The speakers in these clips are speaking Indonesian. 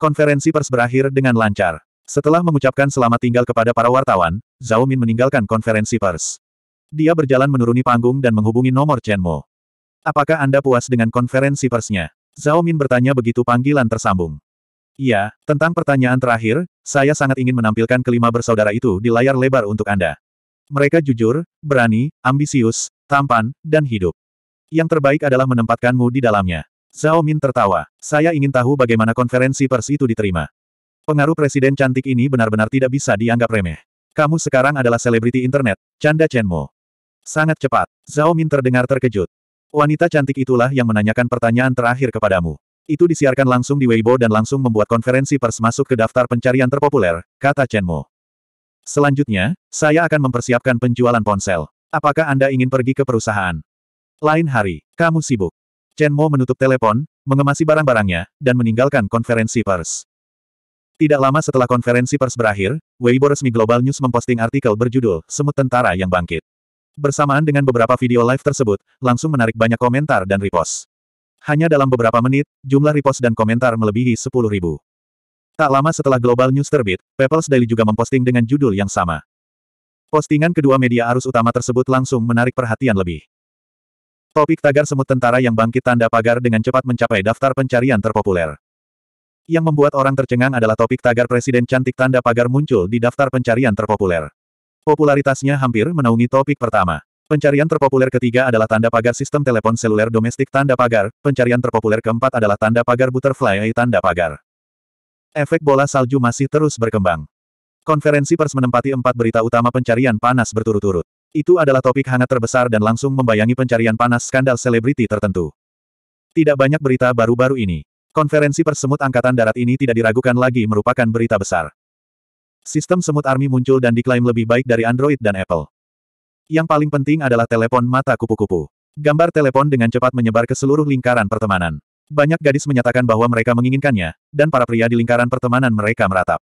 Konferensi pers berakhir dengan lancar. Setelah mengucapkan selamat tinggal kepada para wartawan, Zhao Min meninggalkan konferensi pers. Dia berjalan menuruni panggung dan menghubungi nomor Chen Mo. Apakah Anda puas dengan konferensi persnya? Zhao Min bertanya begitu panggilan tersambung. Iya, tentang pertanyaan terakhir, saya sangat ingin menampilkan kelima bersaudara itu di layar lebar untuk Anda. Mereka jujur, berani, ambisius, tampan, dan hidup. Yang terbaik adalah menempatkanmu di dalamnya. Zhao Min tertawa. Saya ingin tahu bagaimana konferensi pers itu diterima. Pengaruh presiden cantik ini benar-benar tidak bisa dianggap remeh. Kamu sekarang adalah selebriti internet, canda Chen Mo. Sangat cepat. Zhao Min terdengar terkejut. Wanita cantik itulah yang menanyakan pertanyaan terakhir kepadamu. Itu disiarkan langsung di Weibo dan langsung membuat konferensi pers masuk ke daftar pencarian terpopuler, kata Chen Mo. Selanjutnya, saya akan mempersiapkan penjualan ponsel. Apakah Anda ingin pergi ke perusahaan? Lain hari, kamu sibuk. Chen Mo menutup telepon, mengemasi barang-barangnya, dan meninggalkan konferensi pers. Tidak lama setelah konferensi pers berakhir, Weibo resmi Global News memposting artikel berjudul Semut Tentara yang Bangkit. Bersamaan dengan beberapa video live tersebut, langsung menarik banyak komentar dan repost. Hanya dalam beberapa menit, jumlah repost dan komentar melebihi 10 ribu. Tak lama setelah Global News terbit, People's Daily juga memposting dengan judul yang sama. Postingan kedua media arus utama tersebut langsung menarik perhatian lebih. Topik tagar semut tentara yang bangkit tanda pagar dengan cepat mencapai daftar pencarian terpopuler. Yang membuat orang tercengang adalah topik tagar Presiden Cantik tanda pagar muncul di daftar pencarian terpopuler. Popularitasnya hampir menaungi topik pertama. Pencarian terpopuler ketiga adalah tanda pagar sistem telepon seluler domestik tanda pagar, pencarian terpopuler keempat adalah tanda pagar butterfly tanda pagar. Efek bola salju masih terus berkembang. Konferensi pers menempati empat berita utama pencarian panas berturut-turut. Itu adalah topik hangat terbesar dan langsung membayangi pencarian panas skandal selebriti tertentu. Tidak banyak berita baru-baru ini. Konferensi persemut angkatan darat ini tidak diragukan lagi merupakan berita besar. Sistem semut Army muncul dan diklaim lebih baik dari Android dan Apple. Yang paling penting adalah telepon mata kupu-kupu. Gambar telepon dengan cepat menyebar ke seluruh lingkaran pertemanan. Banyak gadis menyatakan bahwa mereka menginginkannya, dan para pria di lingkaran pertemanan mereka meratap.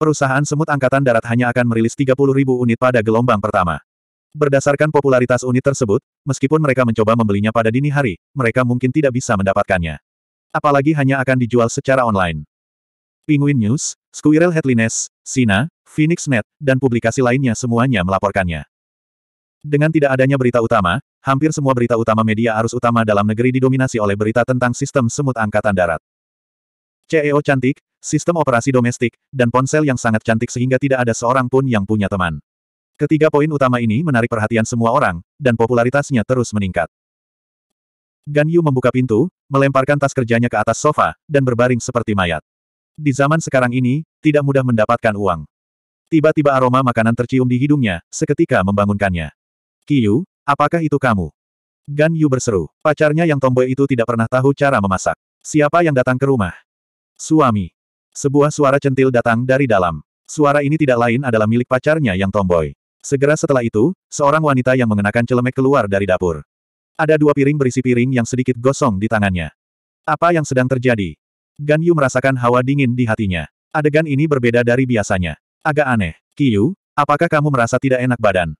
Perusahaan Semut Angkatan Darat hanya akan merilis 30 unit pada gelombang pertama. Berdasarkan popularitas unit tersebut, meskipun mereka mencoba membelinya pada dini hari, mereka mungkin tidak bisa mendapatkannya. Apalagi hanya akan dijual secara online. Penguin News, Squirrel Headlines, Sina, Phoenix Net, dan publikasi lainnya semuanya melaporkannya. Dengan tidak adanya berita utama, hampir semua berita utama media arus utama dalam negeri didominasi oleh berita tentang sistem semut angkatan darat. CEO cantik, sistem operasi domestik, dan ponsel yang sangat cantik sehingga tidak ada seorang pun yang punya teman. Ketiga poin utama ini menarik perhatian semua orang, dan popularitasnya terus meningkat. Gan Yu membuka pintu, melemparkan tas kerjanya ke atas sofa, dan berbaring seperti mayat. Di zaman sekarang ini, tidak mudah mendapatkan uang. Tiba-tiba aroma makanan tercium di hidungnya, seketika membangunkannya. Kiyu, apakah itu kamu? Gan Yu berseru. Pacarnya yang tomboy itu tidak pernah tahu cara memasak. Siapa yang datang ke rumah? Suami. Sebuah suara centil datang dari dalam. Suara ini tidak lain adalah milik pacarnya yang tomboy. Segera setelah itu, seorang wanita yang mengenakan celemek keluar dari dapur. Ada dua piring berisi piring yang sedikit gosong di tangannya. Apa yang sedang terjadi? Gan Yu merasakan hawa dingin di hatinya. Adegan ini berbeda dari biasanya. Agak aneh. Kiyu, apakah kamu merasa tidak enak badan?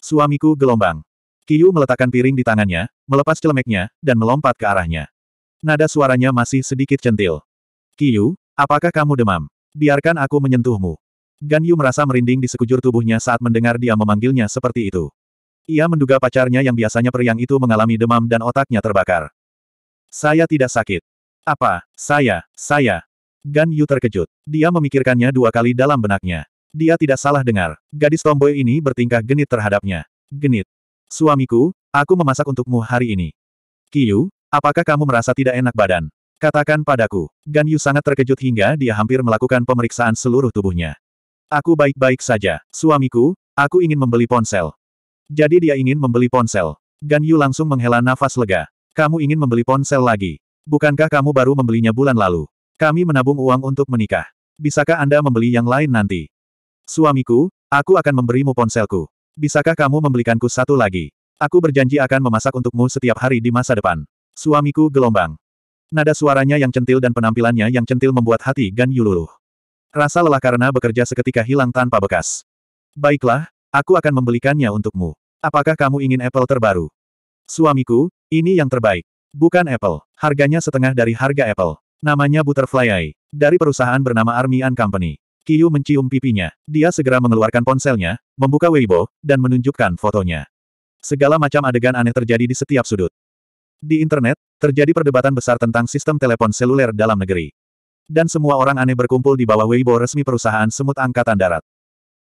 Suamiku gelombang. Kiyu meletakkan piring di tangannya, melepas celemeknya, dan melompat ke arahnya. Nada suaranya masih sedikit centil. Kiyu, apakah kamu demam? Biarkan aku menyentuhmu. Gan Yu merasa merinding di sekujur tubuhnya saat mendengar dia memanggilnya seperti itu. Ia menduga pacarnya yang biasanya periang itu mengalami demam dan otaknya terbakar. Saya tidak sakit. Apa? Saya, saya. Gan Yu terkejut. Dia memikirkannya dua kali dalam benaknya. Dia tidak salah dengar. Gadis tomboy ini bertingkah genit terhadapnya. Genit. Suamiku, aku memasak untukmu hari ini. Kiyu, apakah kamu merasa tidak enak badan? Katakan padaku. Gan Yu sangat terkejut hingga dia hampir melakukan pemeriksaan seluruh tubuhnya. Aku baik-baik saja. Suamiku, aku ingin membeli ponsel. Jadi dia ingin membeli ponsel. Gan Yu langsung menghela nafas lega. Kamu ingin membeli ponsel lagi. Bukankah kamu baru membelinya bulan lalu? Kami menabung uang untuk menikah. Bisakah Anda membeli yang lain nanti? Suamiku, aku akan memberimu ponselku. Bisakah kamu membelikanku satu lagi? Aku berjanji akan memasak untukmu setiap hari di masa depan. Suamiku gelombang. Nada suaranya yang centil dan penampilannya yang centil membuat hati Gan Yu luluh. Rasa lelah karena bekerja seketika hilang tanpa bekas. Baiklah, aku akan membelikannya untukmu. Apakah kamu ingin Apple terbaru? Suamiku, ini yang terbaik. Bukan Apple. Harganya setengah dari harga Apple. Namanya Butterfly Eye. Dari perusahaan bernama Army and Company. Kiyu mencium pipinya. Dia segera mengeluarkan ponselnya, membuka Weibo, dan menunjukkan fotonya. Segala macam adegan aneh terjadi di setiap sudut. Di internet, terjadi perdebatan besar tentang sistem telepon seluler dalam negeri. Dan semua orang aneh berkumpul di bawah Weibo resmi perusahaan semut angkatan darat.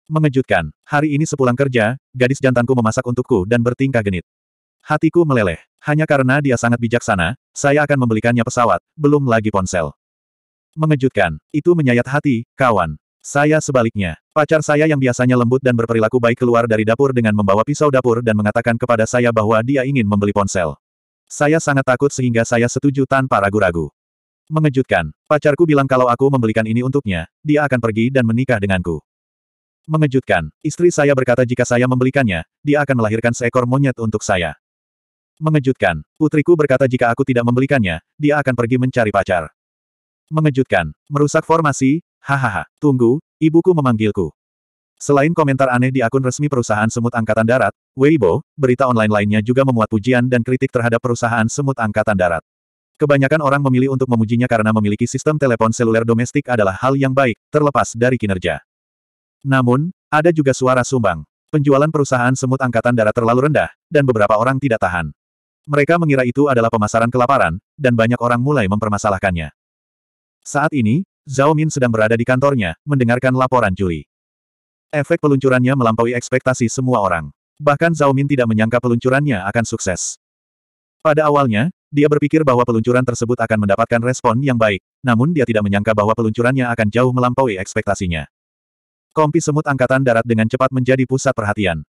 Mengejutkan, hari ini sepulang kerja, gadis jantanku memasak untukku dan bertingkah genit. Hatiku meleleh. Hanya karena dia sangat bijaksana, saya akan membelikannya pesawat, belum lagi ponsel. Mengejutkan, itu menyayat hati, kawan. Saya sebaliknya. Pacar saya yang biasanya lembut dan berperilaku baik keluar dari dapur dengan membawa pisau dapur dan mengatakan kepada saya bahwa dia ingin membeli ponsel. Saya sangat takut sehingga saya setuju tanpa ragu-ragu. Mengejutkan, pacarku bilang kalau aku membelikan ini untuknya, dia akan pergi dan menikah denganku. Mengejutkan, istri saya berkata jika saya membelikannya, dia akan melahirkan seekor monyet untuk saya. Mengejutkan, putriku berkata jika aku tidak membelikannya, dia akan pergi mencari pacar. Mengejutkan, merusak formasi, hahaha, tunggu, ibuku memanggilku. Selain komentar aneh di akun resmi perusahaan semut angkatan darat, Weibo, berita online lainnya juga memuat pujian dan kritik terhadap perusahaan semut angkatan darat. Kebanyakan orang memilih untuk memujinya karena memiliki sistem telepon seluler domestik adalah hal yang baik, terlepas dari kinerja. Namun, ada juga suara sumbang. Penjualan perusahaan semut angkatan darat terlalu rendah, dan beberapa orang tidak tahan. Mereka mengira itu adalah pemasaran kelaparan, dan banyak orang mulai mempermasalahkannya. Saat ini, Zhao Min sedang berada di kantornya, mendengarkan laporan Julie. Efek peluncurannya melampaui ekspektasi semua orang. Bahkan Zhao Min tidak menyangka peluncurannya akan sukses. Pada awalnya, dia berpikir bahwa peluncuran tersebut akan mendapatkan respon yang baik, namun dia tidak menyangka bahwa peluncurannya akan jauh melampaui ekspektasinya. Kompi semut angkatan darat dengan cepat menjadi pusat perhatian.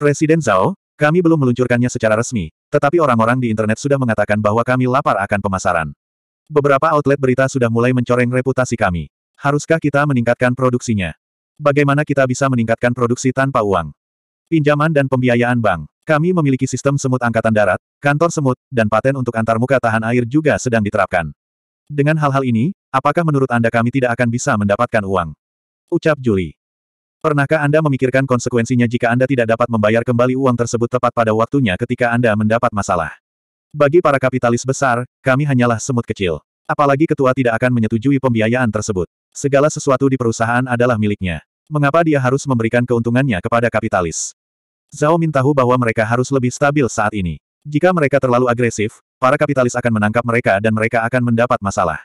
Presiden Zhao, kami belum meluncurkannya secara resmi, tetapi orang-orang di internet sudah mengatakan bahwa kami lapar akan pemasaran. Beberapa outlet berita sudah mulai mencoreng reputasi kami. Haruskah kita meningkatkan produksinya? Bagaimana kita bisa meningkatkan produksi tanpa uang? Pinjaman dan pembiayaan bank. Kami memiliki sistem semut angkatan darat, kantor semut, dan paten untuk antarmuka tahan air juga sedang diterapkan. Dengan hal-hal ini, apakah menurut Anda kami tidak akan bisa mendapatkan uang? Ucap Juli. Pernahkah Anda memikirkan konsekuensinya jika Anda tidak dapat membayar kembali uang tersebut tepat pada waktunya ketika Anda mendapat masalah? Bagi para kapitalis besar, kami hanyalah semut kecil. Apalagi ketua tidak akan menyetujui pembiayaan tersebut. Segala sesuatu di perusahaan adalah miliknya. Mengapa dia harus memberikan keuntungannya kepada kapitalis? Zhao Min tahu bahwa mereka harus lebih stabil saat ini. Jika mereka terlalu agresif, para kapitalis akan menangkap mereka dan mereka akan mendapat masalah.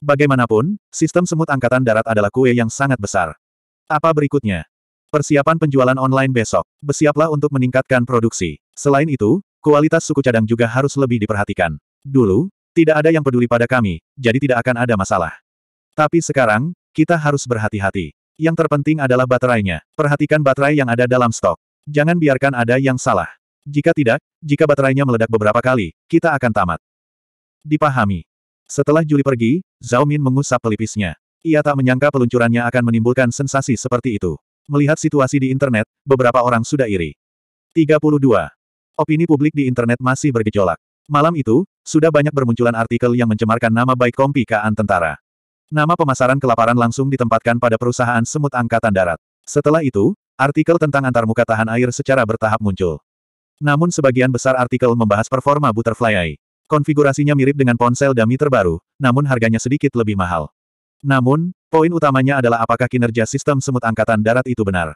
Bagaimanapun, sistem semut angkatan darat adalah kue yang sangat besar. Apa berikutnya? Persiapan penjualan online besok. Bersiaplah untuk meningkatkan produksi. Selain itu, kualitas suku cadang juga harus lebih diperhatikan. Dulu, tidak ada yang peduli pada kami, jadi tidak akan ada masalah. Tapi sekarang, kita harus berhati-hati. Yang terpenting adalah baterainya. Perhatikan baterai yang ada dalam stok. Jangan biarkan ada yang salah. Jika tidak, jika baterainya meledak beberapa kali, kita akan tamat. Dipahami. Setelah Juli pergi, Zhao Min mengusap pelipisnya. Ia tak menyangka peluncurannya akan menimbulkan sensasi seperti itu. Melihat situasi di internet, beberapa orang sudah iri. 32. Opini publik di internet masih bergejolak. Malam itu, sudah banyak bermunculan artikel yang mencemarkan nama baik Kompi Kaan Tentara. Nama pemasaran kelaparan langsung ditempatkan pada perusahaan semut angkatan darat. Setelah itu, artikel tentang antarmuka tahan air secara bertahap muncul. Namun sebagian besar artikel membahas performa Butterfly Eye. Konfigurasinya mirip dengan ponsel dummy terbaru, namun harganya sedikit lebih mahal. Namun, poin utamanya adalah apakah kinerja sistem semut angkatan darat itu benar.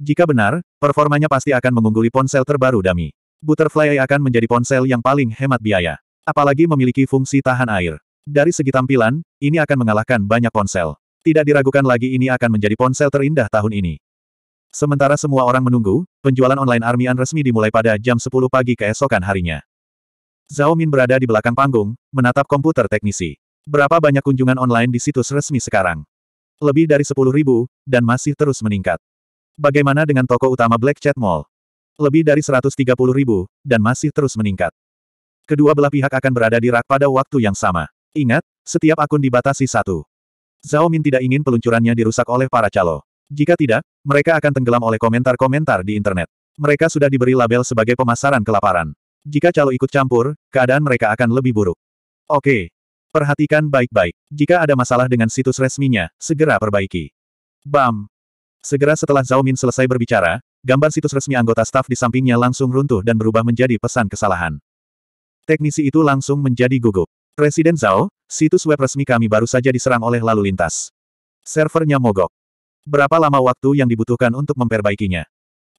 Jika benar, performanya pasti akan mengungguli ponsel terbaru dummy. Butterfly Eye akan menjadi ponsel yang paling hemat biaya. Apalagi memiliki fungsi tahan air. Dari segi tampilan, ini akan mengalahkan banyak ponsel. Tidak diragukan lagi ini akan menjadi ponsel terindah tahun ini. Sementara semua orang menunggu, penjualan online Armian resmi dimulai pada jam 10 pagi keesokan harinya. Zhao Min berada di belakang panggung, menatap komputer teknisi. Berapa banyak kunjungan online di situs resmi sekarang? Lebih dari 10 ribu, dan masih terus meningkat. Bagaimana dengan toko utama Black Chat Mall? Lebih dari 130 ribu, dan masih terus meningkat. Kedua belah pihak akan berada di rak pada waktu yang sama. Ingat, setiap akun dibatasi satu. Zhao Min tidak ingin peluncurannya dirusak oleh para calo. Jika tidak, mereka akan tenggelam oleh komentar-komentar di internet. Mereka sudah diberi label sebagai pemasaran kelaparan. Jika calo ikut campur, keadaan mereka akan lebih buruk. Oke. Perhatikan baik-baik. Jika ada masalah dengan situs resminya, segera perbaiki. Bam. Segera setelah Zhao Min selesai berbicara, gambar situs resmi anggota staf di sampingnya langsung runtuh dan berubah menjadi pesan kesalahan. Teknisi itu langsung menjadi gugup. Presiden Zhao, situs web resmi kami baru saja diserang oleh lalu lintas. Servernya mogok. Berapa lama waktu yang dibutuhkan untuk memperbaikinya?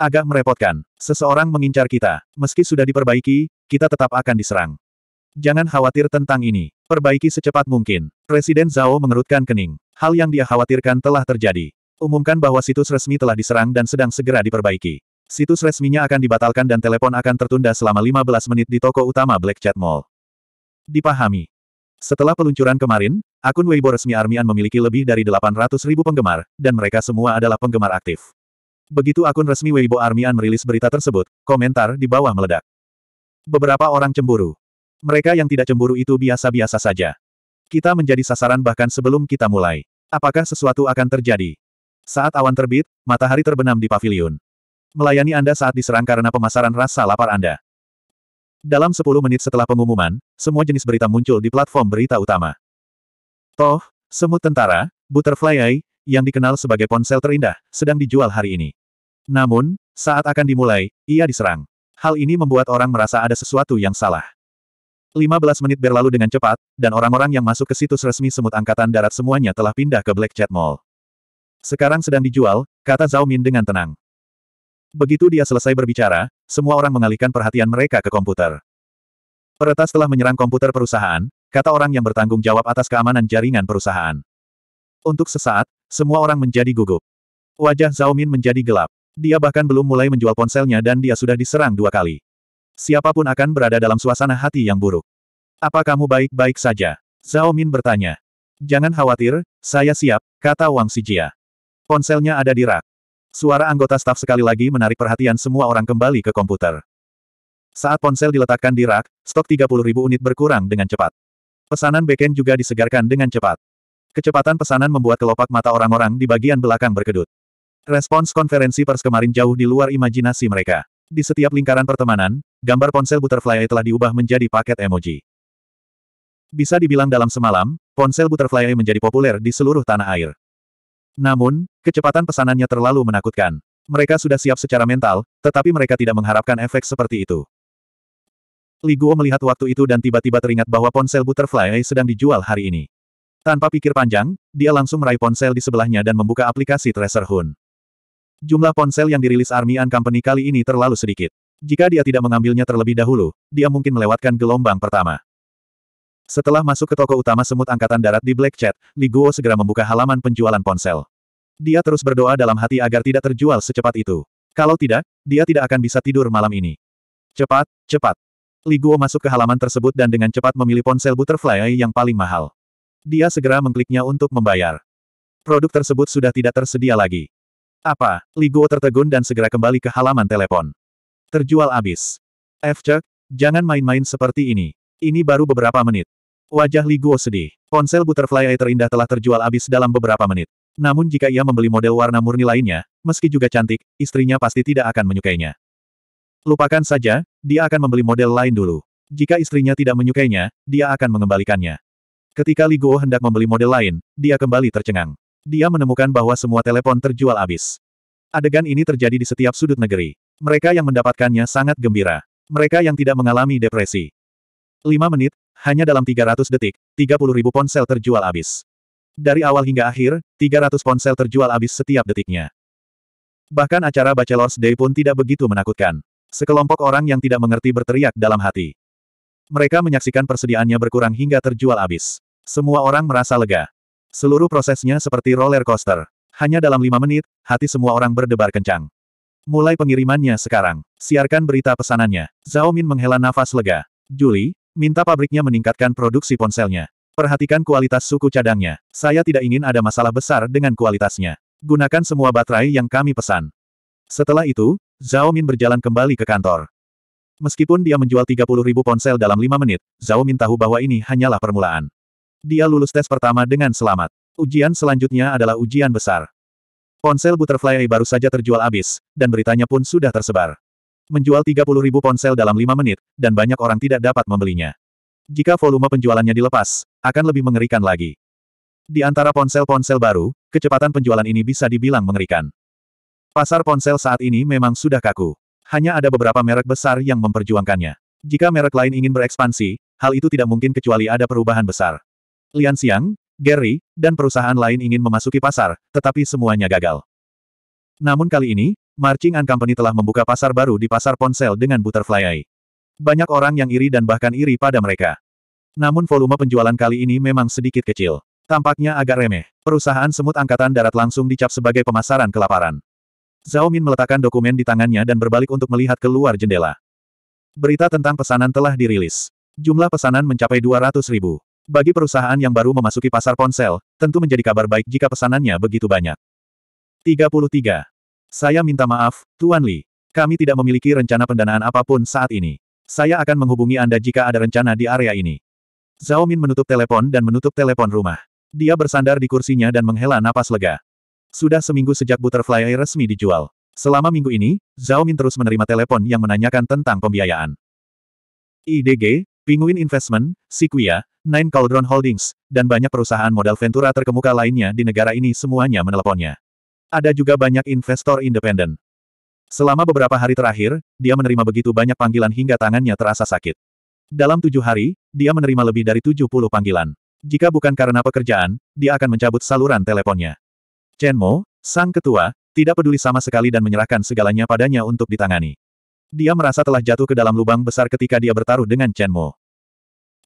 Agak merepotkan. Seseorang mengincar kita. Meski sudah diperbaiki, kita tetap akan diserang. Jangan khawatir tentang ini. Perbaiki secepat mungkin. Presiden Zhao mengerutkan kening. Hal yang dia khawatirkan telah terjadi. Umumkan bahwa situs resmi telah diserang dan sedang segera diperbaiki. Situs resminya akan dibatalkan dan telepon akan tertunda selama 15 menit di toko utama Black Chat Mall. Dipahami. Setelah peluncuran kemarin, akun Weibo resmi Armian memiliki lebih dari 800 ribu penggemar, dan mereka semua adalah penggemar aktif. Begitu akun resmi Weibo Armian merilis berita tersebut, komentar di bawah meledak. Beberapa orang cemburu. Mereka yang tidak cemburu itu biasa-biasa saja. Kita menjadi sasaran bahkan sebelum kita mulai. Apakah sesuatu akan terjadi? Saat awan terbit, matahari terbenam di pavilion. Melayani Anda saat diserang karena pemasaran rasa lapar Anda. Dalam 10 menit setelah pengumuman, semua jenis berita muncul di platform berita utama. Toh, semut tentara, Butterfly Eye, yang dikenal sebagai ponsel terindah, sedang dijual hari ini. Namun, saat akan dimulai, ia diserang. Hal ini membuat orang merasa ada sesuatu yang salah. 15 menit berlalu dengan cepat, dan orang-orang yang masuk ke situs resmi semut angkatan darat semuanya telah pindah ke Black Jet Mall. Sekarang sedang dijual, kata Zhao Min dengan tenang. Begitu dia selesai berbicara, semua orang mengalihkan perhatian mereka ke komputer. Peretas telah menyerang komputer perusahaan, kata orang yang bertanggung jawab atas keamanan jaringan perusahaan. Untuk sesaat, semua orang menjadi gugup. Wajah Zhao Min menjadi gelap. Dia bahkan belum mulai menjual ponselnya dan dia sudah diserang dua kali. Siapapun akan berada dalam suasana hati yang buruk. Apa kamu baik-baik saja? Zhao Min bertanya. Jangan khawatir, saya siap, kata Wang Sijia. Ponselnya ada di rak. Suara anggota staf sekali lagi menarik perhatian semua orang kembali ke komputer. Saat ponsel diletakkan di rak, stok 30.000 unit berkurang dengan cepat. Pesanan beken juga disegarkan dengan cepat. Kecepatan pesanan membuat kelopak mata orang-orang di bagian belakang berkedut. Respons konferensi pers kemarin jauh di luar imajinasi mereka. Di setiap lingkaran pertemanan, gambar ponsel Butterfly telah diubah menjadi paket emoji. Bisa dibilang dalam semalam, ponsel Butterfly menjadi populer di seluruh tanah air. Namun, kecepatan pesanannya terlalu menakutkan. Mereka sudah siap secara mental, tetapi mereka tidak mengharapkan efek seperti itu. Li Guo melihat waktu itu dan tiba-tiba teringat bahwa ponsel Butterfly sedang dijual hari ini. Tanpa pikir panjang, dia langsung meraih ponsel di sebelahnya dan membuka aplikasi Treasure Hunt. Jumlah ponsel yang dirilis Army and Company kali ini terlalu sedikit. Jika dia tidak mengambilnya terlebih dahulu, dia mungkin melewatkan gelombang pertama. Setelah masuk ke toko utama semut angkatan darat di Black Chat, Li Guo segera membuka halaman penjualan ponsel. Dia terus berdoa dalam hati agar tidak terjual secepat itu. Kalau tidak, dia tidak akan bisa tidur malam ini. Cepat, cepat. Li Guo masuk ke halaman tersebut dan dengan cepat memilih ponsel Butterfly yang paling mahal. Dia segera mengkliknya untuk membayar. Produk tersebut sudah tidak tersedia lagi. Apa? Li Guo tertegun dan segera kembali ke halaman telepon. Terjual abis. Fc, jangan main-main seperti ini. Ini baru beberapa menit. Wajah Li Guo sedih. Ponsel Butterfly Eye terindah telah terjual habis dalam beberapa menit. Namun jika ia membeli model warna murni lainnya, meski juga cantik, istrinya pasti tidak akan menyukainya. Lupakan saja, dia akan membeli model lain dulu. Jika istrinya tidak menyukainya, dia akan mengembalikannya. Ketika Li Guo hendak membeli model lain, dia kembali tercengang. Dia menemukan bahwa semua telepon terjual habis. Adegan ini terjadi di setiap sudut negeri. Mereka yang mendapatkannya sangat gembira. Mereka yang tidak mengalami depresi. Lima menit, hanya dalam 300 detik, 30 ribu ponsel terjual habis. Dari awal hingga akhir, 300 ponsel terjual habis setiap detiknya. Bahkan acara Bachelor's Day pun tidak begitu menakutkan. Sekelompok orang yang tidak mengerti berteriak dalam hati. Mereka menyaksikan persediaannya berkurang hingga terjual habis. Semua orang merasa lega. Seluruh prosesnya seperti roller coaster. Hanya dalam lima menit, hati semua orang berdebar kencang. Mulai pengirimannya sekarang. Siarkan berita pesanannya. Zhao Min menghela nafas lega. Juli, Minta pabriknya meningkatkan produksi ponselnya. Perhatikan kualitas suku cadangnya. Saya tidak ingin ada masalah besar dengan kualitasnya. Gunakan semua baterai yang kami pesan. Setelah itu, Zhao Min berjalan kembali ke kantor. Meskipun dia menjual 30 ribu ponsel dalam 5 menit, Zhao Min tahu bahwa ini hanyalah permulaan. Dia lulus tes pertama dengan selamat. Ujian selanjutnya adalah ujian besar. Ponsel Butterfly baru saja terjual habis, dan beritanya pun sudah tersebar menjual 30.000 ponsel dalam 5 menit, dan banyak orang tidak dapat membelinya. Jika volume penjualannya dilepas, akan lebih mengerikan lagi. Di antara ponsel-ponsel baru, kecepatan penjualan ini bisa dibilang mengerikan. Pasar ponsel saat ini memang sudah kaku. Hanya ada beberapa merek besar yang memperjuangkannya. Jika merek lain ingin berekspansi, hal itu tidak mungkin kecuali ada perubahan besar. Lian Xiang, Gary, dan perusahaan lain ingin memasuki pasar, tetapi semuanya gagal. Namun kali ini, Marching and Company telah membuka pasar baru di pasar ponsel dengan Butterfly Eye. Banyak orang yang iri dan bahkan iri pada mereka. Namun volume penjualan kali ini memang sedikit kecil. Tampaknya agak remeh. Perusahaan semut angkatan darat langsung dicap sebagai pemasaran kelaparan. Zhao Min meletakkan dokumen di tangannya dan berbalik untuk melihat keluar jendela. Berita tentang pesanan telah dirilis. Jumlah pesanan mencapai 200 ribu. Bagi perusahaan yang baru memasuki pasar ponsel, tentu menjadi kabar baik jika pesanannya begitu banyak. 33. Saya minta maaf, Tuan Li. Kami tidak memiliki rencana pendanaan apapun saat ini. Saya akan menghubungi Anda jika ada rencana di area ini. Zhao Min menutup telepon dan menutup telepon rumah. Dia bersandar di kursinya dan menghela napas lega. Sudah seminggu sejak Butterfly Air resmi dijual. Selama minggu ini, Zhao Min terus menerima telepon yang menanyakan tentang pembiayaan. IDG, Penguin Investment, Sequoia, Nine Cauldron Holdings, dan banyak perusahaan modal Ventura terkemuka lainnya di negara ini semuanya meneleponnya. Ada juga banyak investor independen. Selama beberapa hari terakhir, dia menerima begitu banyak panggilan hingga tangannya terasa sakit. Dalam tujuh hari, dia menerima lebih dari tujuh puluh panggilan. Jika bukan karena pekerjaan, dia akan mencabut saluran teleponnya. Chen Mo, sang ketua, tidak peduli sama sekali dan menyerahkan segalanya padanya untuk ditangani. Dia merasa telah jatuh ke dalam lubang besar ketika dia bertaruh dengan Chen Mo.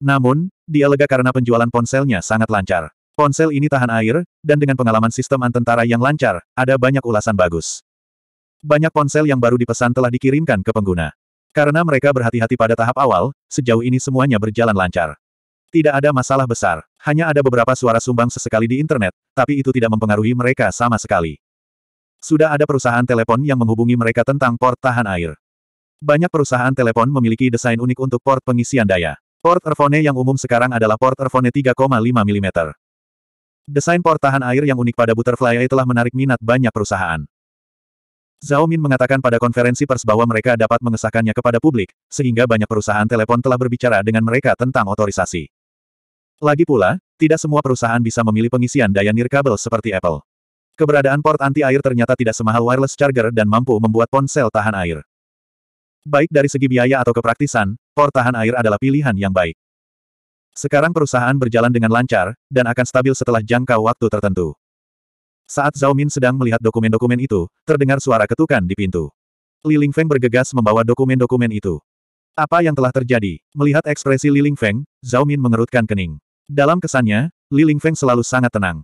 Namun, dia lega karena penjualan ponselnya sangat lancar. Ponsel ini tahan air, dan dengan pengalaman sistem antentara yang lancar, ada banyak ulasan bagus. Banyak ponsel yang baru dipesan telah dikirimkan ke pengguna. Karena mereka berhati-hati pada tahap awal, sejauh ini semuanya berjalan lancar. Tidak ada masalah besar, hanya ada beberapa suara sumbang sesekali di internet, tapi itu tidak mempengaruhi mereka sama sekali. Sudah ada perusahaan telepon yang menghubungi mereka tentang port tahan air. Banyak perusahaan telepon memiliki desain unik untuk port pengisian daya. Port Erfone yang umum sekarang adalah port Erfone 3,5 mm. Desain port tahan air yang unik pada Butterfly AI telah menarik minat banyak perusahaan. Zhao Min mengatakan pada konferensi pers bahwa mereka dapat mengesahkannya kepada publik, sehingga banyak perusahaan telepon telah berbicara dengan mereka tentang otorisasi. Lagi pula, tidak semua perusahaan bisa memilih pengisian daya nirkabel seperti Apple. Keberadaan port anti-air ternyata tidak semahal wireless charger dan mampu membuat ponsel tahan air. Baik dari segi biaya atau kepraktisan, port tahan air adalah pilihan yang baik. Sekarang perusahaan berjalan dengan lancar, dan akan stabil setelah jangka waktu tertentu. Saat Zhao Min sedang melihat dokumen-dokumen itu, terdengar suara ketukan di pintu. Li Ling Feng bergegas membawa dokumen-dokumen itu. Apa yang telah terjadi? Melihat ekspresi Li Ling Feng, Zhao Min mengerutkan kening. Dalam kesannya, Li Ling Feng selalu sangat tenang.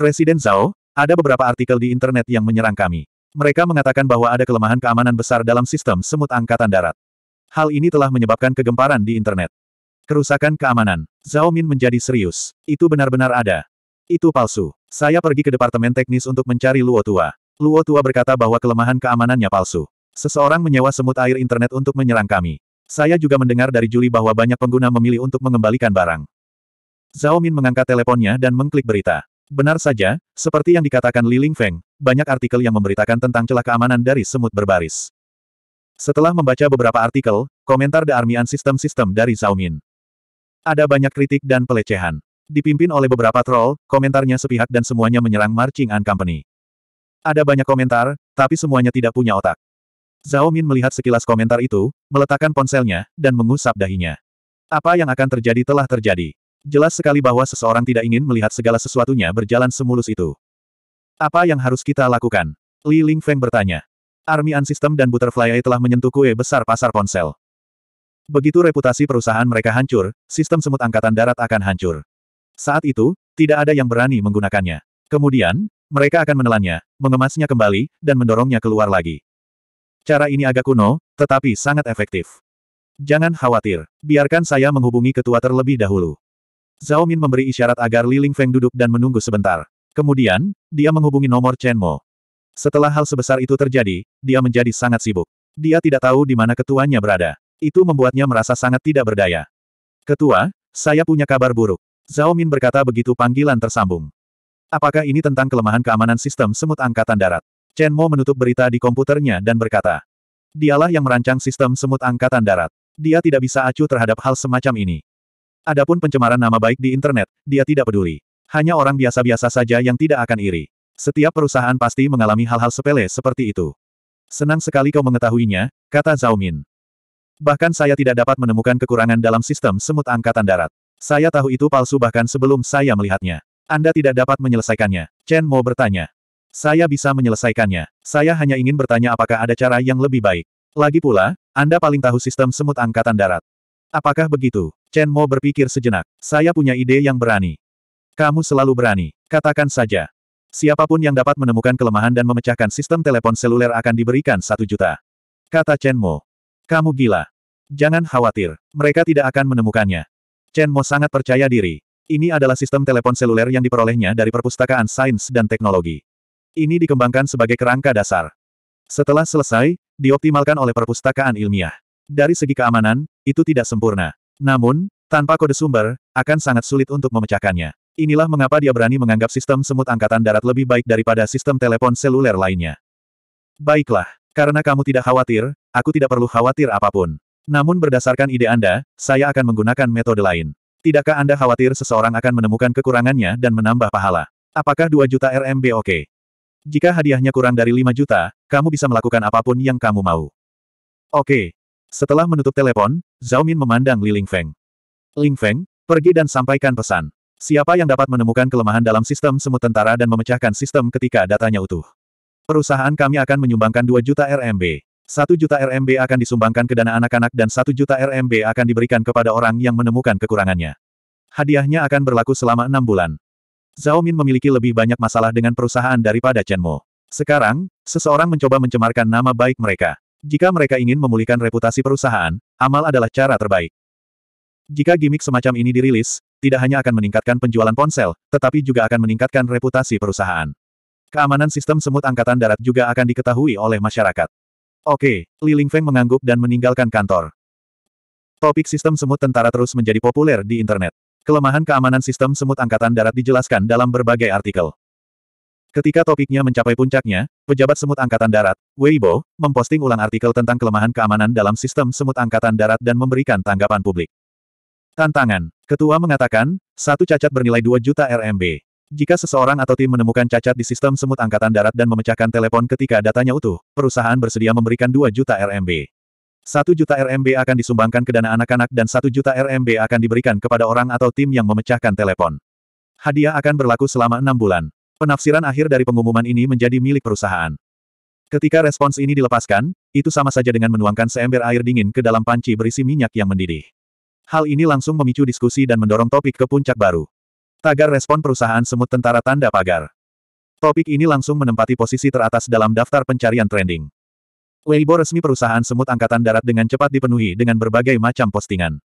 Presiden Zhao, ada beberapa artikel di internet yang menyerang kami. Mereka mengatakan bahwa ada kelemahan keamanan besar dalam sistem semut angkatan darat. Hal ini telah menyebabkan kegemparan di internet. Kerusakan keamanan. Zhao Min menjadi serius. Itu benar-benar ada. Itu palsu. Saya pergi ke Departemen Teknis untuk mencari Luo Tua. Luo Tua berkata bahwa kelemahan keamanannya palsu. Seseorang menyewa semut air internet untuk menyerang kami. Saya juga mendengar dari Juli bahwa banyak pengguna memilih untuk mengembalikan barang. Zhao Min mengangkat teleponnya dan mengklik berita. Benar saja, seperti yang dikatakan Li Ling Feng, banyak artikel yang memberitakan tentang celah keamanan dari semut berbaris. Setelah membaca beberapa artikel, komentar The Army sistem System System dari Zhao Min, ada banyak kritik dan pelecehan. Dipimpin oleh beberapa troll, komentarnya sepihak dan semuanya menyerang Marching An Company. Ada banyak komentar, tapi semuanya tidak punya otak. Zhao Min melihat sekilas komentar itu, meletakkan ponselnya, dan mengusap dahinya. Apa yang akan terjadi telah terjadi. Jelas sekali bahwa seseorang tidak ingin melihat segala sesuatunya berjalan semulus itu. Apa yang harus kita lakukan? Li Ling Feng bertanya. Army An System dan Butterfly AI telah menyentuh kue besar pasar ponsel. Begitu reputasi perusahaan mereka hancur, sistem semut angkatan darat akan hancur. Saat itu, tidak ada yang berani menggunakannya. Kemudian, mereka akan menelannya, mengemasnya kembali, dan mendorongnya keluar lagi. Cara ini agak kuno, tetapi sangat efektif. Jangan khawatir, biarkan saya menghubungi ketua terlebih dahulu. Zhao Min memberi isyarat agar Ling Feng duduk dan menunggu sebentar. Kemudian, dia menghubungi nomor Chen Mo. Setelah hal sebesar itu terjadi, dia menjadi sangat sibuk. Dia tidak tahu di mana ketuanya berada. Itu membuatnya merasa sangat tidak berdaya. Ketua, saya punya kabar buruk. Zhao Min berkata begitu panggilan tersambung. Apakah ini tentang kelemahan keamanan sistem semut angkatan darat? Chen Mo menutup berita di komputernya dan berkata. Dialah yang merancang sistem semut angkatan darat. Dia tidak bisa acuh terhadap hal semacam ini. Adapun pencemaran nama baik di internet, dia tidak peduli. Hanya orang biasa-biasa saja yang tidak akan iri. Setiap perusahaan pasti mengalami hal-hal sepele seperti itu. Senang sekali kau mengetahuinya, kata Zhao Min. Bahkan saya tidak dapat menemukan kekurangan dalam sistem semut angkatan darat. Saya tahu itu palsu bahkan sebelum saya melihatnya. Anda tidak dapat menyelesaikannya. Chen Mo bertanya. Saya bisa menyelesaikannya. Saya hanya ingin bertanya apakah ada cara yang lebih baik. Lagi pula, Anda paling tahu sistem semut angkatan darat. Apakah begitu? Chen Mo berpikir sejenak. Saya punya ide yang berani. Kamu selalu berani. Katakan saja. Siapapun yang dapat menemukan kelemahan dan memecahkan sistem telepon seluler akan diberikan satu juta. Kata Chen Mo. Kamu gila. Jangan khawatir, mereka tidak akan menemukannya. Chen Mo sangat percaya diri. Ini adalah sistem telepon seluler yang diperolehnya dari perpustakaan sains dan teknologi. Ini dikembangkan sebagai kerangka dasar. Setelah selesai, dioptimalkan oleh perpustakaan ilmiah. Dari segi keamanan, itu tidak sempurna. Namun, tanpa kode sumber, akan sangat sulit untuk memecahkannya. Inilah mengapa dia berani menganggap sistem semut angkatan darat lebih baik daripada sistem telepon seluler lainnya. Baiklah, karena kamu tidak khawatir, Aku tidak perlu khawatir apapun. Namun berdasarkan ide Anda, saya akan menggunakan metode lain. Tidakkah Anda khawatir seseorang akan menemukan kekurangannya dan menambah pahala? Apakah 2 juta RMB oke? Okay? Jika hadiahnya kurang dari 5 juta, kamu bisa melakukan apapun yang kamu mau. Oke. Okay. Setelah menutup telepon, Zhao Min memandang Li Ling Feng. Ling Feng, pergi dan sampaikan pesan. Siapa yang dapat menemukan kelemahan dalam sistem semut tentara dan memecahkan sistem ketika datanya utuh? Perusahaan kami akan menyumbangkan 2 juta RMB. 1 juta RMB akan disumbangkan ke dana anak-anak dan 1 juta RMB akan diberikan kepada orang yang menemukan kekurangannya. Hadiahnya akan berlaku selama enam bulan. Zhao Min memiliki lebih banyak masalah dengan perusahaan daripada Chen Mo. Sekarang, seseorang mencoba mencemarkan nama baik mereka. Jika mereka ingin memulihkan reputasi perusahaan, amal adalah cara terbaik. Jika gimmick semacam ini dirilis, tidak hanya akan meningkatkan penjualan ponsel, tetapi juga akan meningkatkan reputasi perusahaan. Keamanan sistem semut angkatan darat juga akan diketahui oleh masyarakat. Oke, Li Lingfeng mengangguk dan meninggalkan kantor. Topik sistem semut tentara terus menjadi populer di internet. Kelemahan keamanan sistem semut angkatan darat dijelaskan dalam berbagai artikel. Ketika topiknya mencapai puncaknya, pejabat semut angkatan darat, Weibo, memposting ulang artikel tentang kelemahan keamanan dalam sistem semut angkatan darat dan memberikan tanggapan publik. Tantangan. Ketua mengatakan, satu cacat bernilai 2 juta RMB. Jika seseorang atau tim menemukan cacat di sistem semut angkatan darat dan memecahkan telepon ketika datanya utuh, perusahaan bersedia memberikan 2 juta RMB. 1 juta RMB akan disumbangkan ke dana anak-anak dan 1 juta RMB akan diberikan kepada orang atau tim yang memecahkan telepon. Hadiah akan berlaku selama enam bulan. Penafsiran akhir dari pengumuman ini menjadi milik perusahaan. Ketika respons ini dilepaskan, itu sama saja dengan menuangkan seember air dingin ke dalam panci berisi minyak yang mendidih. Hal ini langsung memicu diskusi dan mendorong topik ke puncak baru. Tagar respon perusahaan semut tentara tanda pagar. Topik ini langsung menempati posisi teratas dalam daftar pencarian trending. Weibo resmi perusahaan semut angkatan darat dengan cepat dipenuhi dengan berbagai macam postingan.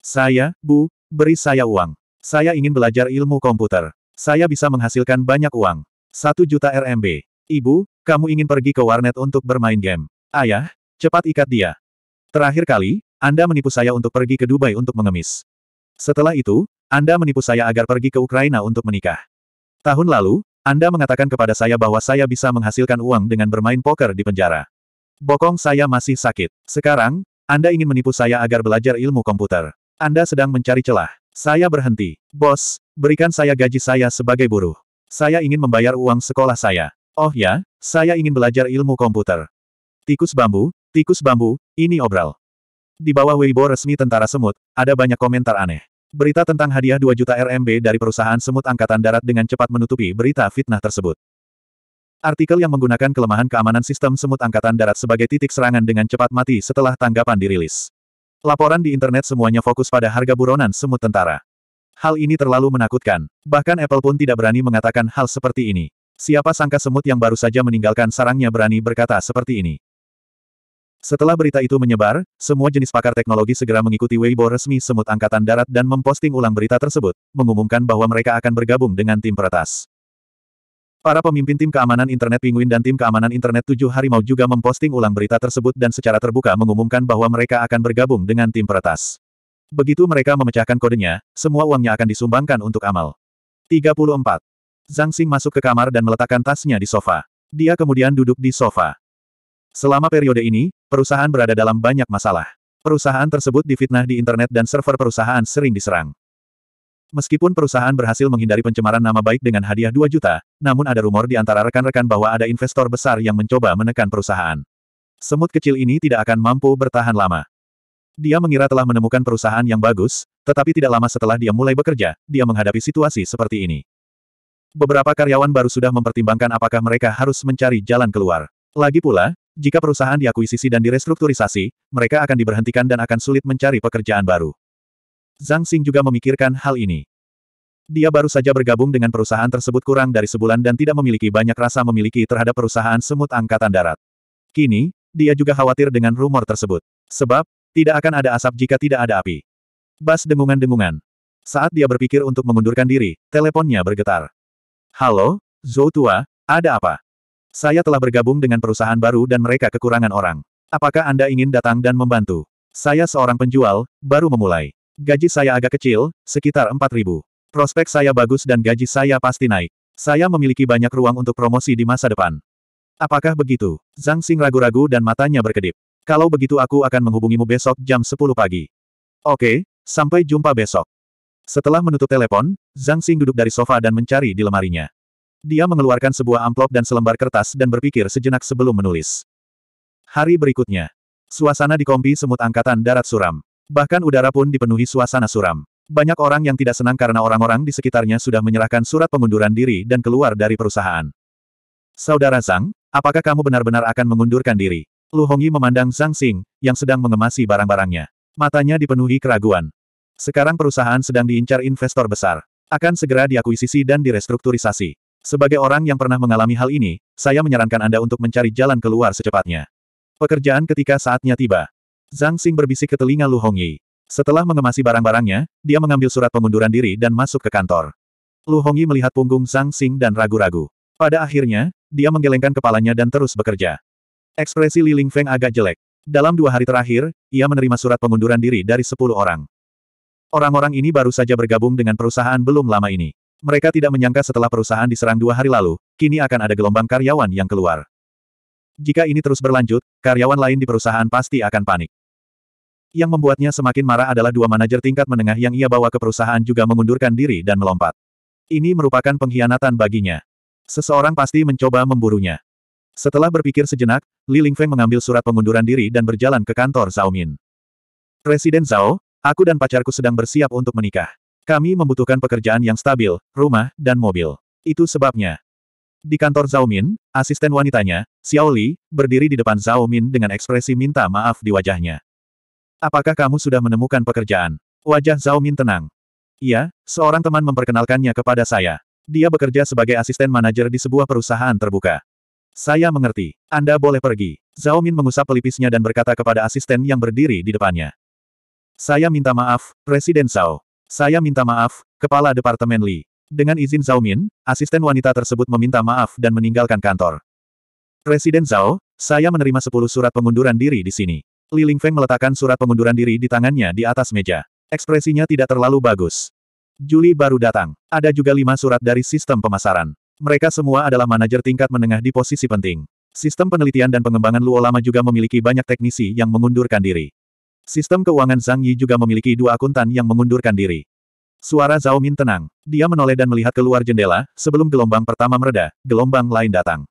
Saya, Bu, beri saya uang. Saya ingin belajar ilmu komputer. Saya bisa menghasilkan banyak uang. 1 juta RMB. Ibu, kamu ingin pergi ke warnet untuk bermain game. Ayah, cepat ikat dia. Terakhir kali, Anda menipu saya untuk pergi ke Dubai untuk mengemis. Setelah itu, Anda menipu saya agar pergi ke Ukraina untuk menikah. Tahun lalu, Anda mengatakan kepada saya bahwa saya bisa menghasilkan uang dengan bermain poker di penjara. Bokong saya masih sakit. Sekarang, Anda ingin menipu saya agar belajar ilmu komputer. Anda sedang mencari celah. Saya berhenti. Bos, berikan saya gaji saya sebagai buruh. Saya ingin membayar uang sekolah saya. Oh ya, saya ingin belajar ilmu komputer. Tikus bambu, tikus bambu, ini obral. Di bawah Weibo resmi Tentara Semut, ada banyak komentar aneh. Berita tentang hadiah 2 juta RMB dari perusahaan semut angkatan darat dengan cepat menutupi berita fitnah tersebut. Artikel yang menggunakan kelemahan keamanan sistem semut angkatan darat sebagai titik serangan dengan cepat mati setelah tanggapan dirilis. Laporan di internet semuanya fokus pada harga buronan semut tentara. Hal ini terlalu menakutkan, bahkan Apple pun tidak berani mengatakan hal seperti ini. Siapa sangka semut yang baru saja meninggalkan sarangnya berani berkata seperti ini. Setelah berita itu menyebar, semua jenis pakar teknologi segera mengikuti Weibo resmi Semut Angkatan Darat dan memposting ulang berita tersebut, mengumumkan bahwa mereka akan bergabung dengan tim peretas. Para pemimpin tim keamanan internet Penguin dan tim keamanan internet Tujuh Harimau juga memposting ulang berita tersebut dan secara terbuka mengumumkan bahwa mereka akan bergabung dengan tim peretas. Begitu mereka memecahkan kodenya, semua uangnya akan disumbangkan untuk amal. 34. Zhang Xing masuk ke kamar dan meletakkan tasnya di sofa. Dia kemudian duduk di sofa. Selama periode ini, Perusahaan berada dalam banyak masalah. Perusahaan tersebut difitnah di internet dan server perusahaan sering diserang. Meskipun perusahaan berhasil menghindari pencemaran nama baik dengan hadiah 2 juta, namun ada rumor di antara rekan-rekan bahwa ada investor besar yang mencoba menekan perusahaan. Semut kecil ini tidak akan mampu bertahan lama. Dia mengira telah menemukan perusahaan yang bagus, tetapi tidak lama setelah dia mulai bekerja, dia menghadapi situasi seperti ini. Beberapa karyawan baru sudah mempertimbangkan apakah mereka harus mencari jalan keluar. Lagi pula, jika perusahaan diakuisisi dan direstrukturisasi, mereka akan diberhentikan dan akan sulit mencari pekerjaan baru. Zhang Xing juga memikirkan hal ini. Dia baru saja bergabung dengan perusahaan tersebut kurang dari sebulan dan tidak memiliki banyak rasa memiliki terhadap perusahaan semut angkatan darat. Kini, dia juga khawatir dengan rumor tersebut. Sebab, tidak akan ada asap jika tidak ada api. Bas dengungan-dengungan. Saat dia berpikir untuk mengundurkan diri, teleponnya bergetar. Halo, Zhou Tua, ada apa? Saya telah bergabung dengan perusahaan baru dan mereka kekurangan orang. Apakah Anda ingin datang dan membantu? Saya seorang penjual, baru memulai. Gaji saya agak kecil, sekitar ribu. Prospek saya bagus dan gaji saya pasti naik. Saya memiliki banyak ruang untuk promosi di masa depan. Apakah begitu? Zhang Xing ragu-ragu dan matanya berkedip. Kalau begitu aku akan menghubungimu besok jam 10 pagi. Oke, sampai jumpa besok. Setelah menutup telepon, Zhang Xing duduk dari sofa dan mencari di lemarinya. Dia mengeluarkan sebuah amplop dan selembar kertas dan berpikir sejenak sebelum menulis. Hari berikutnya. Suasana di kompi semut angkatan darat suram. Bahkan udara pun dipenuhi suasana suram. Banyak orang yang tidak senang karena orang-orang di sekitarnya sudah menyerahkan surat pengunduran diri dan keluar dari perusahaan. Saudara Zhang, apakah kamu benar-benar akan mengundurkan diri? Lu Hongyi memandang Zhang Xing, yang sedang mengemasi barang-barangnya. Matanya dipenuhi keraguan. Sekarang perusahaan sedang diincar investor besar. Akan segera diakuisisi dan direstrukturisasi. Sebagai orang yang pernah mengalami hal ini, saya menyarankan Anda untuk mencari jalan keluar secepatnya. Pekerjaan ketika saatnya tiba. Zhang Xing berbisik ke telinga Lu Hongyi. Setelah mengemasi barang-barangnya, dia mengambil surat pengunduran diri dan masuk ke kantor. Lu Hongyi melihat punggung Zhang Xing dan ragu-ragu. Pada akhirnya, dia menggelengkan kepalanya dan terus bekerja. Ekspresi Li Lingfeng agak jelek. Dalam dua hari terakhir, ia menerima surat pengunduran diri dari sepuluh orang. Orang-orang ini baru saja bergabung dengan perusahaan belum lama ini. Mereka tidak menyangka setelah perusahaan diserang dua hari lalu, kini akan ada gelombang karyawan yang keluar. Jika ini terus berlanjut, karyawan lain di perusahaan pasti akan panik. Yang membuatnya semakin marah adalah dua manajer tingkat menengah yang ia bawa ke perusahaan juga mengundurkan diri dan melompat. Ini merupakan pengkhianatan baginya. Seseorang pasti mencoba memburunya. Setelah berpikir sejenak, Li Lingfeng mengambil surat pengunduran diri dan berjalan ke kantor Zhao Min. Presiden Zhao, aku dan pacarku sedang bersiap untuk menikah. Kami membutuhkan pekerjaan yang stabil, rumah, dan mobil. Itu sebabnya. Di kantor Zhao Min, asisten wanitanya, Xiao Li, berdiri di depan Zhao Min dengan ekspresi minta maaf di wajahnya. Apakah kamu sudah menemukan pekerjaan? Wajah Zhao Min tenang. Iya, seorang teman memperkenalkannya kepada saya. Dia bekerja sebagai asisten manajer di sebuah perusahaan terbuka. Saya mengerti. Anda boleh pergi. Zhao Min mengusap pelipisnya dan berkata kepada asisten yang berdiri di depannya. Saya minta maaf, Presiden Zhao. Saya minta maaf, Kepala Departemen Li. Dengan izin Zhao Min, asisten wanita tersebut meminta maaf dan meninggalkan kantor. Presiden Zhao, saya menerima 10 surat pengunduran diri di sini. Li Lingfeng meletakkan surat pengunduran diri di tangannya di atas meja. Ekspresinya tidak terlalu bagus. Juli baru datang. Ada juga lima surat dari sistem pemasaran. Mereka semua adalah manajer tingkat menengah di posisi penting. Sistem penelitian dan pengembangan Luo lama juga memiliki banyak teknisi yang mengundurkan diri. Sistem keuangan Zhang Yi juga memiliki dua akuntan yang mengundurkan diri. Suara Zhao Min tenang. Dia menoleh dan melihat keluar jendela, sebelum gelombang pertama mereda, gelombang lain datang.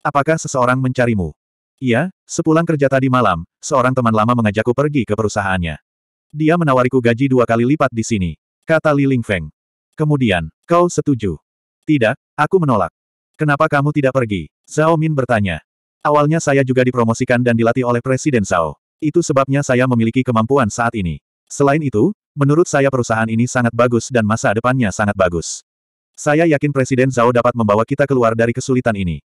Apakah seseorang mencarimu? Iya, sepulang kerja tadi malam, seorang teman lama mengajakku pergi ke perusahaannya. Dia menawariku gaji dua kali lipat di sini. Kata Li Ling Feng. Kemudian, kau setuju? Tidak, aku menolak. Kenapa kamu tidak pergi? Zhao Min bertanya. Awalnya saya juga dipromosikan dan dilatih oleh Presiden Zhao. Itu sebabnya saya memiliki kemampuan saat ini. Selain itu, menurut saya perusahaan ini sangat bagus dan masa depannya sangat bagus. Saya yakin Presiden Zhao dapat membawa kita keluar dari kesulitan ini.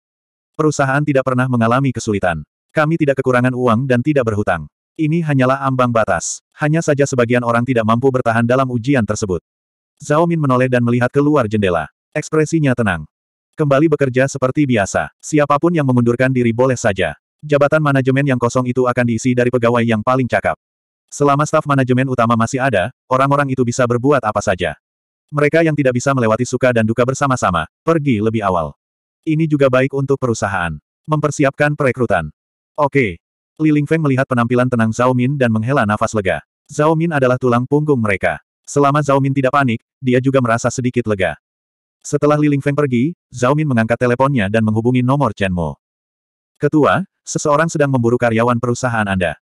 Perusahaan tidak pernah mengalami kesulitan. Kami tidak kekurangan uang dan tidak berhutang. Ini hanyalah ambang batas. Hanya saja sebagian orang tidak mampu bertahan dalam ujian tersebut. Zhao Min menoleh dan melihat keluar jendela. Ekspresinya tenang. Kembali bekerja seperti biasa. Siapapun yang mengundurkan diri boleh saja. Jabatan manajemen yang kosong itu akan diisi dari pegawai yang paling cakap. Selama staf manajemen utama masih ada, orang-orang itu bisa berbuat apa saja. Mereka yang tidak bisa melewati suka dan duka bersama-sama, pergi lebih awal. Ini juga baik untuk perusahaan. Mempersiapkan perekrutan. Oke. Li Lingfeng melihat penampilan tenang Zhao Min dan menghela nafas lega. Zhao Min adalah tulang punggung mereka. Selama Zhao Min tidak panik, dia juga merasa sedikit lega. Setelah Li Lingfeng pergi, Zhao Min mengangkat teleponnya dan menghubungi nomor Chen Mo. Ketua, Seseorang sedang memburu karyawan perusahaan Anda.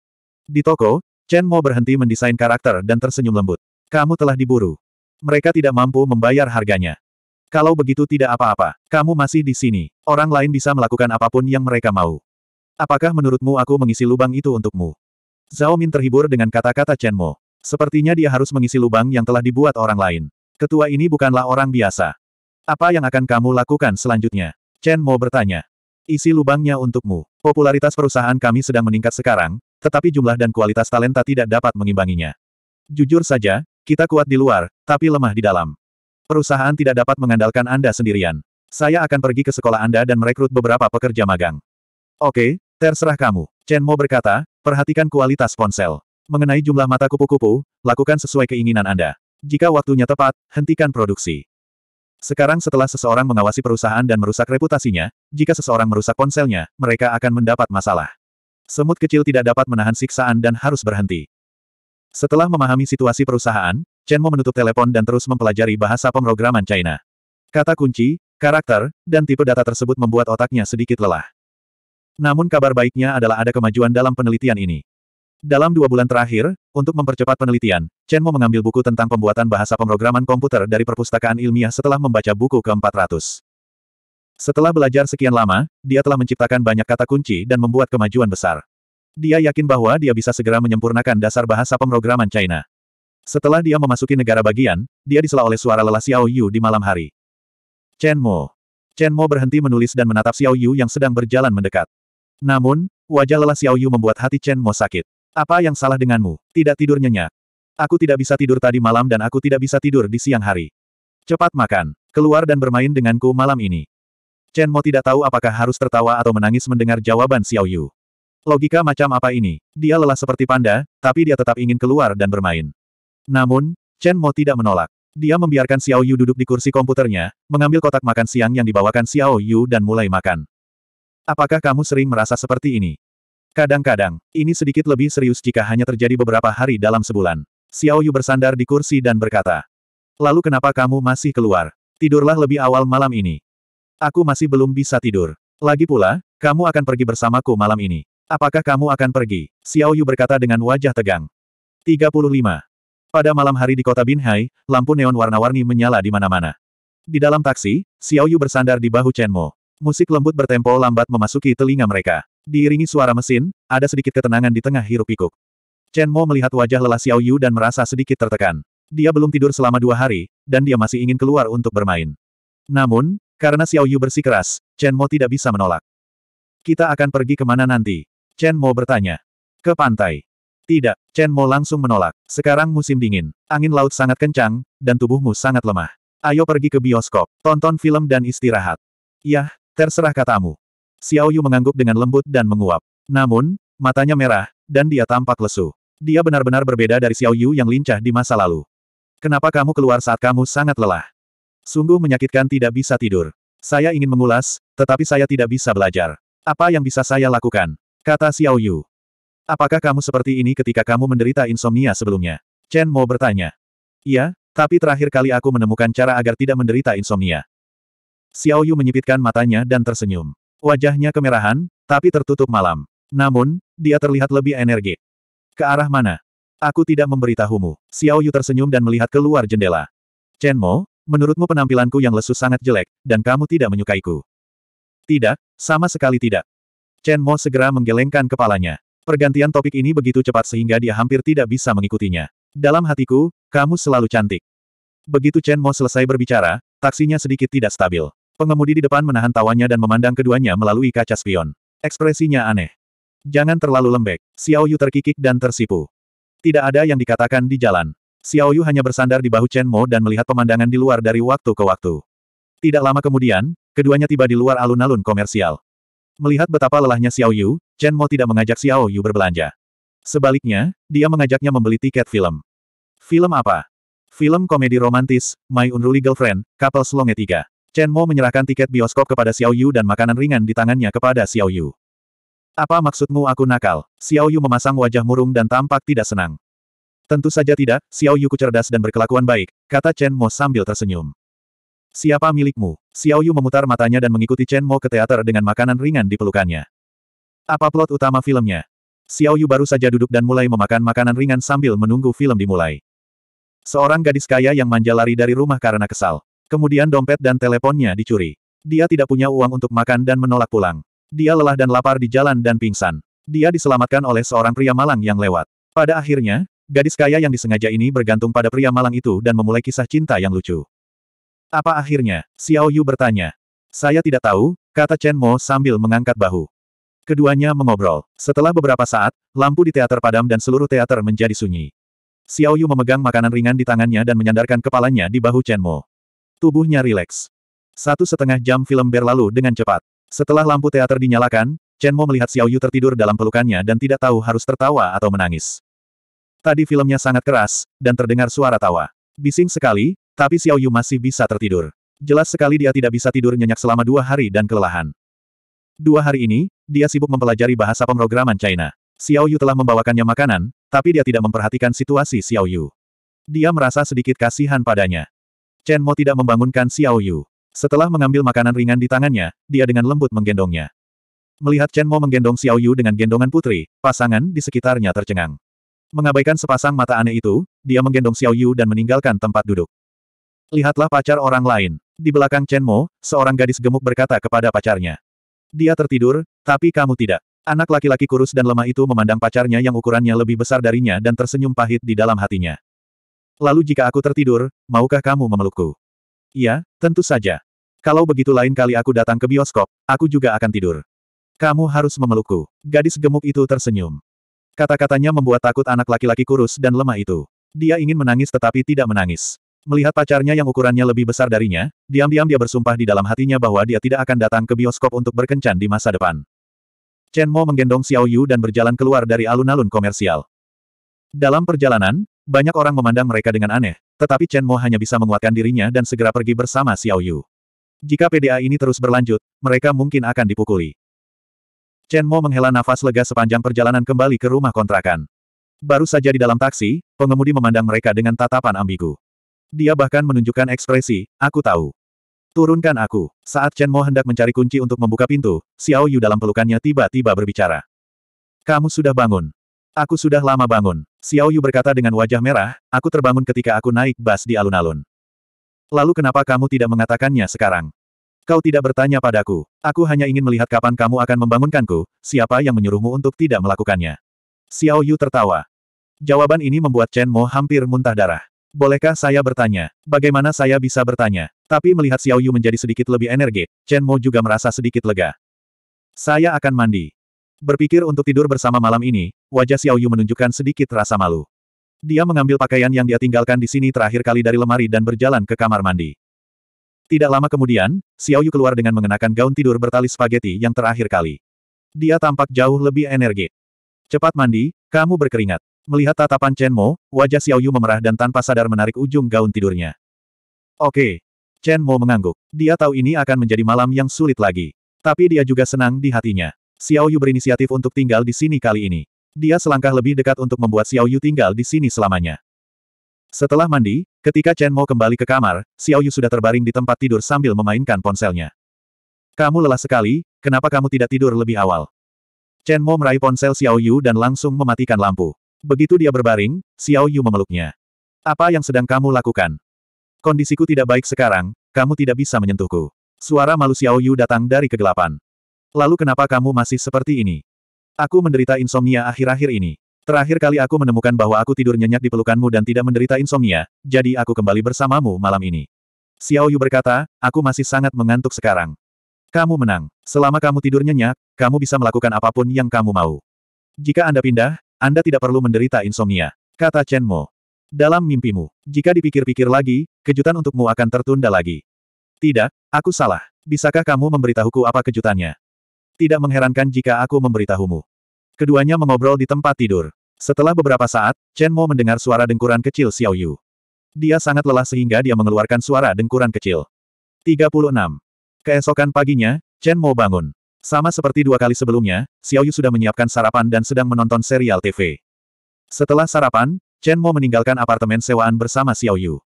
Di toko, Chen Mo berhenti mendesain karakter dan tersenyum lembut. Kamu telah diburu. Mereka tidak mampu membayar harganya. Kalau begitu tidak apa-apa, kamu masih di sini. Orang lain bisa melakukan apapun yang mereka mau. Apakah menurutmu aku mengisi lubang itu untukmu? Zhao Min terhibur dengan kata-kata Chen Mo. Sepertinya dia harus mengisi lubang yang telah dibuat orang lain. Ketua ini bukanlah orang biasa. Apa yang akan kamu lakukan selanjutnya? Chen Mo bertanya. Isi lubangnya untukmu. Popularitas perusahaan kami sedang meningkat sekarang, tetapi jumlah dan kualitas talenta tidak dapat mengimbanginya. Jujur saja, kita kuat di luar, tapi lemah di dalam. Perusahaan tidak dapat mengandalkan Anda sendirian. Saya akan pergi ke sekolah Anda dan merekrut beberapa pekerja magang. Oke, terserah kamu. Chen Mo berkata, perhatikan kualitas ponsel. Mengenai jumlah mata kupu-kupu, lakukan sesuai keinginan Anda. Jika waktunya tepat, hentikan produksi. Sekarang setelah seseorang mengawasi perusahaan dan merusak reputasinya, jika seseorang merusak ponselnya, mereka akan mendapat masalah. Semut kecil tidak dapat menahan siksaan dan harus berhenti. Setelah memahami situasi perusahaan, Chen Mo menutup telepon dan terus mempelajari bahasa pemrograman China. Kata kunci, karakter, dan tipe data tersebut membuat otaknya sedikit lelah. Namun kabar baiknya adalah ada kemajuan dalam penelitian ini. Dalam dua bulan terakhir, untuk mempercepat penelitian, Chen Mo mengambil buku tentang pembuatan bahasa pemrograman komputer dari perpustakaan ilmiah setelah membaca buku ke-400. Setelah belajar sekian lama, dia telah menciptakan banyak kata kunci dan membuat kemajuan besar. Dia yakin bahwa dia bisa segera menyempurnakan dasar bahasa pemrograman China. Setelah dia memasuki negara bagian, dia disela oleh suara lelah Xiao Yu di malam hari. Chen Mo. Chen Mo berhenti menulis dan menatap Xiao Yu yang sedang berjalan mendekat. Namun, wajah lelah Xiao Yu membuat hati Chen Mo sakit. Apa yang salah denganmu? Tidak tidur nyenyak. Aku tidak bisa tidur tadi malam dan aku tidak bisa tidur di siang hari. Cepat makan, keluar dan bermain denganku malam ini. Chen Mo tidak tahu apakah harus tertawa atau menangis mendengar jawaban Xiao Yu. Logika macam apa ini? Dia lelah seperti panda, tapi dia tetap ingin keluar dan bermain. Namun, Chen Mo tidak menolak. Dia membiarkan Xiao Yu duduk di kursi komputernya, mengambil kotak makan siang yang dibawakan Xiao Yu dan mulai makan. Apakah kamu sering merasa seperti ini? Kadang-kadang, ini sedikit lebih serius jika hanya terjadi beberapa hari dalam sebulan. Xiao Yu bersandar di kursi dan berkata, Lalu kenapa kamu masih keluar? Tidurlah lebih awal malam ini. Aku masih belum bisa tidur. Lagi pula, kamu akan pergi bersamaku malam ini. Apakah kamu akan pergi? Xiao Yu berkata dengan wajah tegang. 35. Pada malam hari di kota Binhai, lampu neon warna-warni menyala di mana-mana. Di dalam taksi, Xiao Yu bersandar di bahu Chen Mo. Musik lembut bertempo lambat memasuki telinga mereka. Diiringi suara mesin, ada sedikit ketenangan di tengah hiruk-pikuk. Chen Mo melihat wajah lelah Xiao Yu dan merasa sedikit tertekan. Dia belum tidur selama dua hari, dan dia masih ingin keluar untuk bermain. Namun, karena Xiao Yu bersikeras, Chen Mo tidak bisa menolak. Kita akan pergi kemana nanti? Chen Mo bertanya. Ke pantai. Tidak, Chen Mo langsung menolak. Sekarang musim dingin, angin laut sangat kencang, dan tubuhmu sangat lemah. Ayo pergi ke bioskop, tonton film dan istirahat. Yah, Terserah katamu. Xiao Yu mengangguk dengan lembut dan menguap. Namun, matanya merah, dan dia tampak lesu. Dia benar-benar berbeda dari Xiao Yu yang lincah di masa lalu. Kenapa kamu keluar saat kamu sangat lelah? Sungguh menyakitkan tidak bisa tidur. Saya ingin mengulas, tetapi saya tidak bisa belajar. Apa yang bisa saya lakukan? Kata Xiao Yu. Apakah kamu seperti ini ketika kamu menderita insomnia sebelumnya? Chen Mo bertanya. Iya, tapi terakhir kali aku menemukan cara agar tidak menderita insomnia. Xiao Yu menyipitkan matanya dan tersenyum. Wajahnya kemerahan, tapi tertutup malam. Namun, dia terlihat lebih energik. Ke arah mana? Aku tidak memberitahumu. Xiao Yu tersenyum dan melihat keluar jendela. Chen Mo, menurutmu penampilanku yang lesu sangat jelek, dan kamu tidak menyukaiku. Tidak, sama sekali tidak. Chen Mo segera menggelengkan kepalanya. Pergantian topik ini begitu cepat sehingga dia hampir tidak bisa mengikutinya. Dalam hatiku, kamu selalu cantik. Begitu Chen Mo selesai berbicara, taksinya sedikit tidak stabil. Pengemudi di depan menahan tawanya dan memandang keduanya melalui kaca spion. Ekspresinya aneh. Jangan terlalu lembek. Xiao Yu terkikik dan tersipu. Tidak ada yang dikatakan di jalan. Xiao Yu hanya bersandar di bahu Chen Mo dan melihat pemandangan di luar dari waktu ke waktu. Tidak lama kemudian, keduanya tiba di luar alun-alun komersial. Melihat betapa lelahnya Xiao Yu, Chen Mo tidak mengajak Xiao Yu berbelanja. Sebaliknya, dia mengajaknya membeli tiket film. Film apa? Film komedi romantis, My Unruly Girlfriend, Couples Longe 3. Chen Mo menyerahkan tiket bioskop kepada Xiao Yu dan makanan ringan di tangannya kepada Xiao Yu. Apa maksudmu aku nakal? Xiao Yu memasang wajah murung dan tampak tidak senang. Tentu saja tidak, Xiao Yu kucerdas dan berkelakuan baik, kata Chen Mo sambil tersenyum. Siapa milikmu? Xiao Yu memutar matanya dan mengikuti Chen Mo ke teater dengan makanan ringan di pelukannya. Apa plot utama filmnya? Xiao Yu baru saja duduk dan mulai memakan makanan ringan sambil menunggu film dimulai. Seorang gadis kaya yang manja lari dari rumah karena kesal. Kemudian dompet dan teleponnya dicuri. Dia tidak punya uang untuk makan dan menolak pulang. Dia lelah dan lapar di jalan dan pingsan. Dia diselamatkan oleh seorang pria malang yang lewat. Pada akhirnya, gadis kaya yang disengaja ini bergantung pada pria malang itu dan memulai kisah cinta yang lucu. Apa akhirnya? Xiao Yu bertanya. Saya tidak tahu, kata Chen Mo sambil mengangkat bahu. Keduanya mengobrol. Setelah beberapa saat, lampu di teater padam dan seluruh teater menjadi sunyi. Xiao Yu memegang makanan ringan di tangannya dan menyandarkan kepalanya di bahu Chen Mo. Tubuhnya rileks. Satu setengah jam film berlalu dengan cepat. Setelah lampu teater dinyalakan, Chen Mo melihat Xiao Yu tertidur dalam pelukannya dan tidak tahu harus tertawa atau menangis. Tadi filmnya sangat keras, dan terdengar suara tawa. Bising sekali, tapi Xiao Yu masih bisa tertidur. Jelas sekali dia tidak bisa tidur nyenyak selama dua hari dan kelelahan. Dua hari ini, dia sibuk mempelajari bahasa pemrograman China. Xiao Yu telah membawakannya makanan, tapi dia tidak memperhatikan situasi Xiao Yu. Dia merasa sedikit kasihan padanya. Chen Mo tidak membangunkan Xiao Yu. Setelah mengambil makanan ringan di tangannya, dia dengan lembut menggendongnya. Melihat Chen Mo menggendong Xiao Yu dengan gendongan putri, pasangan di sekitarnya tercengang. Mengabaikan sepasang mata aneh itu, dia menggendong Xiao Yu dan meninggalkan tempat duduk. Lihatlah pacar orang lain. Di belakang Chen Mo, seorang gadis gemuk berkata kepada pacarnya. Dia tertidur, tapi kamu tidak. Anak laki-laki kurus dan lemah itu memandang pacarnya yang ukurannya lebih besar darinya dan tersenyum pahit di dalam hatinya. Lalu jika aku tertidur, maukah kamu memelukku? Iya, tentu saja. Kalau begitu lain kali aku datang ke bioskop, aku juga akan tidur. Kamu harus memelukku. Gadis gemuk itu tersenyum. Kata-katanya membuat takut anak laki-laki kurus dan lemah itu. Dia ingin menangis tetapi tidak menangis. Melihat pacarnya yang ukurannya lebih besar darinya, diam-diam dia bersumpah di dalam hatinya bahwa dia tidak akan datang ke bioskop untuk berkencan di masa depan. Chen Mo menggendong Xiao Yu dan berjalan keluar dari alun-alun komersial. Dalam perjalanan, banyak orang memandang mereka dengan aneh, tetapi Chen Mo hanya bisa menguatkan dirinya dan segera pergi bersama Xiao Yu. Jika PDA ini terus berlanjut, mereka mungkin akan dipukuli. Chen Mo menghela nafas lega sepanjang perjalanan kembali ke rumah kontrakan. Baru saja di dalam taksi, pengemudi memandang mereka dengan tatapan ambigu. Dia bahkan menunjukkan ekspresi, aku tahu. Turunkan aku. Saat Chen Mo hendak mencari kunci untuk membuka pintu, Xiao Yu dalam pelukannya tiba-tiba berbicara. Kamu sudah bangun. Aku sudah lama bangun. Xiao Yu berkata dengan wajah merah, aku terbangun ketika aku naik bas di alun-alun. Lalu kenapa kamu tidak mengatakannya sekarang? Kau tidak bertanya padaku. Aku hanya ingin melihat kapan kamu akan membangunkanku, siapa yang menyuruhmu untuk tidak melakukannya. Xiao Yu tertawa. Jawaban ini membuat Chen Mo hampir muntah darah. Bolehkah saya bertanya? Bagaimana saya bisa bertanya? Tapi melihat Xiao Yu menjadi sedikit lebih energik, Chen Mo juga merasa sedikit lega. Saya akan mandi. Berpikir untuk tidur bersama malam ini, wajah Xiao Yu menunjukkan sedikit rasa malu. Dia mengambil pakaian yang dia tinggalkan di sini terakhir kali dari lemari dan berjalan ke kamar mandi. Tidak lama kemudian, Xiao Yu keluar dengan mengenakan gaun tidur bertali spageti yang terakhir kali. Dia tampak jauh lebih energik. Cepat mandi, kamu berkeringat. Melihat tatapan Chen Mo, wajah Xiao Yu memerah dan tanpa sadar menarik ujung gaun tidurnya. Oke. Chen Mo mengangguk. Dia tahu ini akan menjadi malam yang sulit lagi. Tapi dia juga senang di hatinya. Xiao Yu berinisiatif untuk tinggal di sini kali ini. Dia selangkah lebih dekat untuk membuat Xiao Yu tinggal di sini selamanya. Setelah mandi, ketika Chen Mo kembali ke kamar, Xiao Yu sudah terbaring di tempat tidur sambil memainkan ponselnya. Kamu lelah sekali, kenapa kamu tidak tidur lebih awal? Chen Mo meraih ponsel Xiao Yu dan langsung mematikan lampu. Begitu dia berbaring, Xiao Yu memeluknya. Apa yang sedang kamu lakukan? Kondisiku tidak baik sekarang, kamu tidak bisa menyentuhku. Suara malu Xiao Yu datang dari kegelapan. Lalu kenapa kamu masih seperti ini? Aku menderita insomnia akhir-akhir ini. Terakhir kali aku menemukan bahwa aku tidur nyenyak di pelukanmu dan tidak menderita insomnia, jadi aku kembali bersamamu malam ini. Xiao Yu berkata, aku masih sangat mengantuk sekarang. Kamu menang. Selama kamu tidur nyenyak, kamu bisa melakukan apapun yang kamu mau. Jika Anda pindah, Anda tidak perlu menderita insomnia. Kata Chen Mo. Dalam mimpimu, jika dipikir-pikir lagi, kejutan untukmu akan tertunda lagi. Tidak, aku salah. Bisakah kamu memberitahuku apa kejutannya? Tidak mengherankan jika aku memberitahumu. Keduanya mengobrol di tempat tidur. Setelah beberapa saat, Chen Mo mendengar suara dengkuran kecil Xiao Yu. Dia sangat lelah sehingga dia mengeluarkan suara dengkuran kecil. 36. Keesokan paginya, Chen Mo bangun. Sama seperti dua kali sebelumnya, Xiao Yu sudah menyiapkan sarapan dan sedang menonton serial TV. Setelah sarapan, Chen Mo meninggalkan apartemen sewaan bersama Xiao Yu.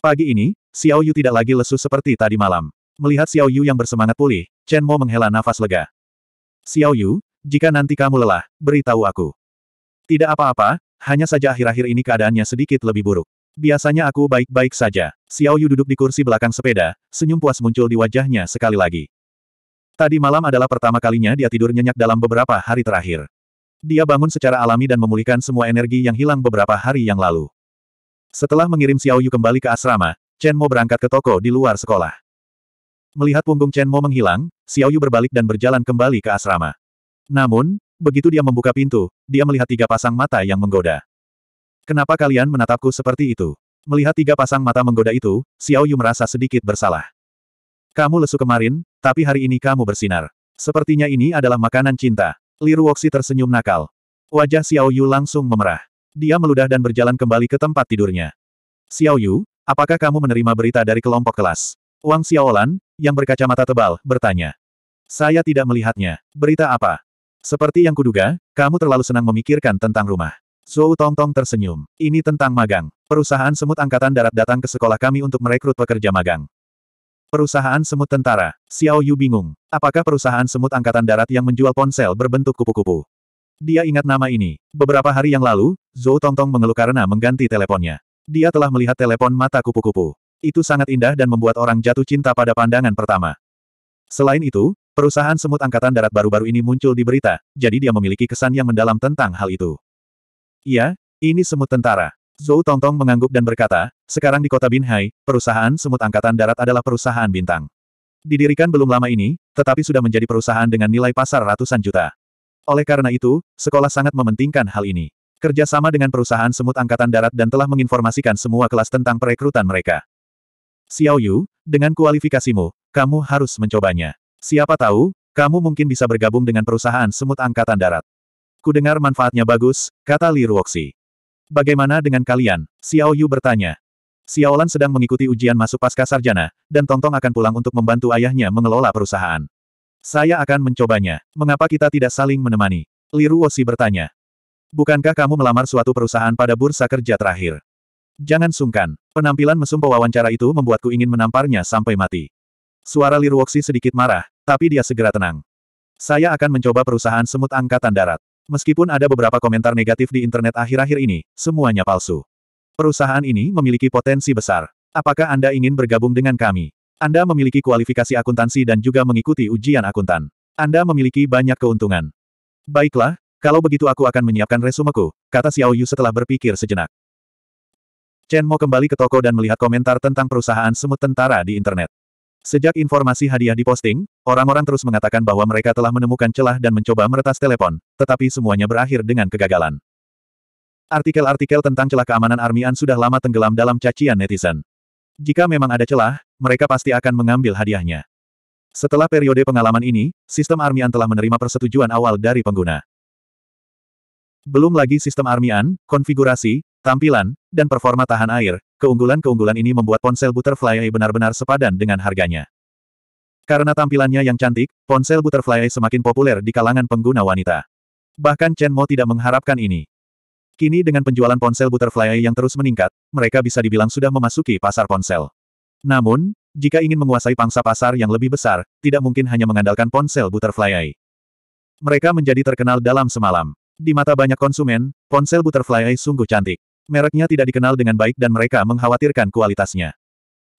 Pagi ini, Xiao Yu tidak lagi lesu seperti tadi malam. Melihat Xiao Yu yang bersemangat pulih, Chen Mo menghela nafas lega. Xiao Yu, jika nanti kamu lelah, beritahu aku. Tidak apa-apa, hanya saja akhir-akhir ini keadaannya sedikit lebih buruk. Biasanya aku baik-baik saja. Xiao Yu duduk di kursi belakang sepeda, senyum puas muncul di wajahnya sekali lagi. Tadi malam adalah pertama kalinya dia tidur nyenyak dalam beberapa hari terakhir. Dia bangun secara alami dan memulihkan semua energi yang hilang beberapa hari yang lalu. Setelah mengirim Xiao Yu kembali ke asrama, Chen Mo berangkat ke toko di luar sekolah. Melihat punggung Chen Mo menghilang, Xiao Yu berbalik dan berjalan kembali ke asrama. Namun, begitu dia membuka pintu, dia melihat tiga pasang mata yang menggoda. Kenapa kalian menatapku seperti itu? Melihat tiga pasang mata menggoda itu, Xiao Yu merasa sedikit bersalah. Kamu lesu kemarin, tapi hari ini kamu bersinar. Sepertinya ini adalah makanan cinta. Li Ruoxi tersenyum nakal. Wajah Xiao Yu langsung memerah. Dia meludah dan berjalan kembali ke tempat tidurnya. Xiao Yu, apakah kamu menerima berita dari kelompok kelas? Wang Xiaolan, yang berkacamata tebal, bertanya. Saya tidak melihatnya. Berita apa? Seperti yang kuduga, kamu terlalu senang memikirkan tentang rumah. Zhou Tongtong tersenyum. Ini tentang magang. Perusahaan semut angkatan darat datang ke sekolah kami untuk merekrut pekerja magang. Perusahaan semut tentara. Xiao Yu bingung. Apakah perusahaan semut angkatan darat yang menjual ponsel berbentuk kupu-kupu? Dia ingat nama ini. Beberapa hari yang lalu, Zhou Tongtong mengeluh karena mengganti teleponnya. Dia telah melihat telepon mata kupu-kupu. Itu sangat indah dan membuat orang jatuh cinta pada pandangan pertama. Selain itu, perusahaan semut angkatan darat baru-baru ini muncul di berita, jadi dia memiliki kesan yang mendalam tentang hal itu. Iya, ini semut tentara. Zhou Tongtong mengangguk dan berkata, sekarang di kota Binhai, perusahaan semut angkatan darat adalah perusahaan bintang. Didirikan belum lama ini, tetapi sudah menjadi perusahaan dengan nilai pasar ratusan juta. Oleh karena itu, sekolah sangat mementingkan hal ini. Kerjasama dengan perusahaan semut angkatan darat dan telah menginformasikan semua kelas tentang perekrutan mereka. Xiao Yu, dengan kualifikasimu, kamu harus mencobanya. Siapa tahu, kamu mungkin bisa bergabung dengan perusahaan semut angkatan darat. Ku dengar manfaatnya bagus, kata Li Ruoxi. Bagaimana dengan kalian? Xiao Yu bertanya. Xiaolan sedang mengikuti ujian masuk pasca sarjana, dan Tongtong akan pulang untuk membantu ayahnya mengelola perusahaan. Saya akan mencobanya. Mengapa kita tidak saling menemani? Li Ruoxi bertanya. Bukankah kamu melamar suatu perusahaan pada bursa kerja terakhir? Jangan sungkan. Penampilan mesum pewawancara itu membuatku ingin menamparnya sampai mati. Suara Liruoksi sedikit marah, tapi dia segera tenang. Saya akan mencoba perusahaan semut angkatan darat. Meskipun ada beberapa komentar negatif di internet akhir-akhir ini, semuanya palsu. Perusahaan ini memiliki potensi besar. Apakah Anda ingin bergabung dengan kami? Anda memiliki kualifikasi akuntansi dan juga mengikuti ujian akuntan. Anda memiliki banyak keuntungan. Baiklah, kalau begitu aku akan menyiapkan resumeku, kata Xiao Yu setelah berpikir sejenak. Chen Mo kembali ke toko dan melihat komentar tentang perusahaan semut tentara di internet. Sejak informasi hadiah diposting, orang-orang terus mengatakan bahwa mereka telah menemukan celah dan mencoba meretas telepon, tetapi semuanya berakhir dengan kegagalan. Artikel-artikel tentang celah keamanan Armian sudah lama tenggelam dalam cacian netizen. Jika memang ada celah, mereka pasti akan mengambil hadiahnya. Setelah periode pengalaman ini, sistem Armian telah menerima persetujuan awal dari pengguna. Belum lagi sistem Armian, konfigurasi, tampilan, dan performa tahan air, keunggulan-keunggulan ini membuat ponsel Butterfly benar-benar sepadan dengan harganya. Karena tampilannya yang cantik, ponsel Butterfly semakin populer di kalangan pengguna wanita. Bahkan Chen Mo tidak mengharapkan ini. Kini dengan penjualan ponsel Butterfly yang terus meningkat, mereka bisa dibilang sudah memasuki pasar ponsel. Namun, jika ingin menguasai pangsa pasar yang lebih besar, tidak mungkin hanya mengandalkan ponsel Butterfly. Mereka menjadi terkenal dalam semalam. Di mata banyak konsumen, ponsel Butterfly sungguh cantik. Mereknya tidak dikenal dengan baik dan mereka mengkhawatirkan kualitasnya.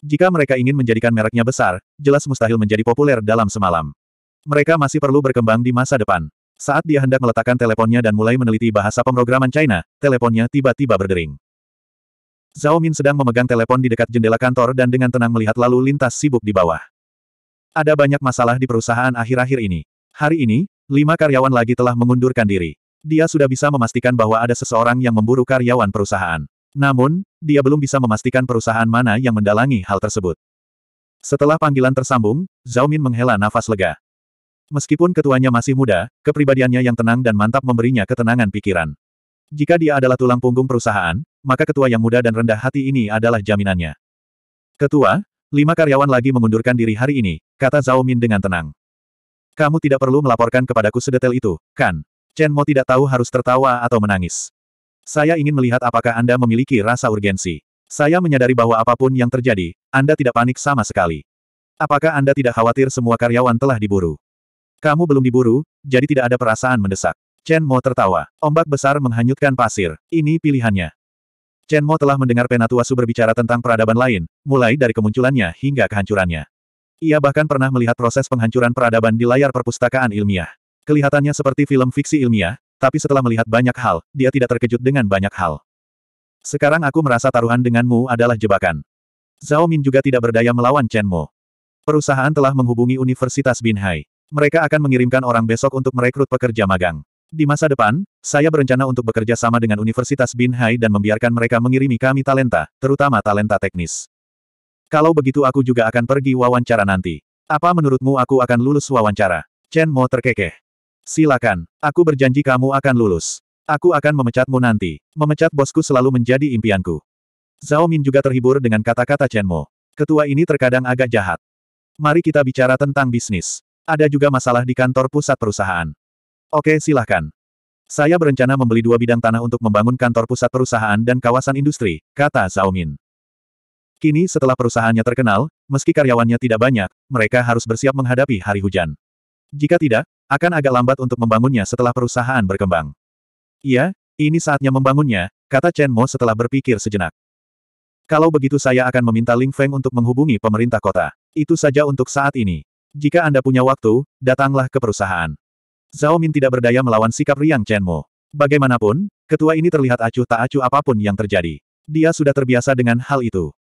Jika mereka ingin menjadikan mereknya besar, jelas mustahil menjadi populer dalam semalam. Mereka masih perlu berkembang di masa depan. Saat dia hendak meletakkan teleponnya dan mulai meneliti bahasa pemrograman China, teleponnya tiba-tiba berdering. Zhao Min sedang memegang telepon di dekat jendela kantor dan dengan tenang melihat lalu lintas sibuk di bawah. Ada banyak masalah di perusahaan akhir-akhir ini. Hari ini, lima karyawan lagi telah mengundurkan diri. Dia sudah bisa memastikan bahwa ada seseorang yang memburu karyawan perusahaan. Namun, dia belum bisa memastikan perusahaan mana yang mendalangi hal tersebut. Setelah panggilan tersambung, Zhao Min menghela nafas lega. Meskipun ketuanya masih muda, kepribadiannya yang tenang dan mantap memberinya ketenangan pikiran. Jika dia adalah tulang punggung perusahaan, maka ketua yang muda dan rendah hati ini adalah jaminannya. Ketua, lima karyawan lagi mengundurkan diri hari ini, kata Zhao Min dengan tenang. Kamu tidak perlu melaporkan kepadaku sedetail itu, kan? Chen Mo tidak tahu harus tertawa atau menangis. Saya ingin melihat apakah Anda memiliki rasa urgensi. Saya menyadari bahwa apapun yang terjadi, Anda tidak panik sama sekali. Apakah Anda tidak khawatir semua karyawan telah diburu? Kamu belum diburu, jadi tidak ada perasaan mendesak. Chen Mo tertawa. Ombak besar menghanyutkan pasir. Ini pilihannya. Chen Mo telah mendengar penatua su berbicara tentang peradaban lain, mulai dari kemunculannya hingga kehancurannya. Ia bahkan pernah melihat proses penghancuran peradaban di layar perpustakaan ilmiah. Kelihatannya seperti film fiksi ilmiah, tapi setelah melihat banyak hal, dia tidak terkejut dengan banyak hal. Sekarang aku merasa taruhan denganmu adalah jebakan. Zhao Min juga tidak berdaya melawan Chen Mo. Perusahaan telah menghubungi Universitas Bin Hai. Mereka akan mengirimkan orang besok untuk merekrut pekerja magang. Di masa depan, saya berencana untuk bekerja sama dengan Universitas Bin Hai dan membiarkan mereka mengirimi kami talenta, terutama talenta teknis. Kalau begitu aku juga akan pergi wawancara nanti. Apa menurutmu aku akan lulus wawancara? Chen Mo terkekeh. Silakan. Aku berjanji kamu akan lulus. Aku akan memecatmu nanti. Memecat bosku selalu menjadi impianku. Zhao Min juga terhibur dengan kata-kata Chen Mo. Ketua ini terkadang agak jahat. Mari kita bicara tentang bisnis. Ada juga masalah di kantor pusat perusahaan. Oke silakan. Saya berencana membeli dua bidang tanah untuk membangun kantor pusat perusahaan dan kawasan industri, kata Zhao Min. Kini setelah perusahaannya terkenal, meski karyawannya tidak banyak, mereka harus bersiap menghadapi hari hujan. Jika tidak, akan agak lambat untuk membangunnya setelah perusahaan berkembang. Iya, ini saatnya membangunnya, kata Chen Mo setelah berpikir sejenak. Kalau begitu saya akan meminta Ling Feng untuk menghubungi pemerintah kota. Itu saja untuk saat ini. Jika Anda punya waktu, datanglah ke perusahaan. Zhao Min tidak berdaya melawan sikap riang Chen Mo. Bagaimanapun, ketua ini terlihat acuh tak acuh apapun yang terjadi. Dia sudah terbiasa dengan hal itu.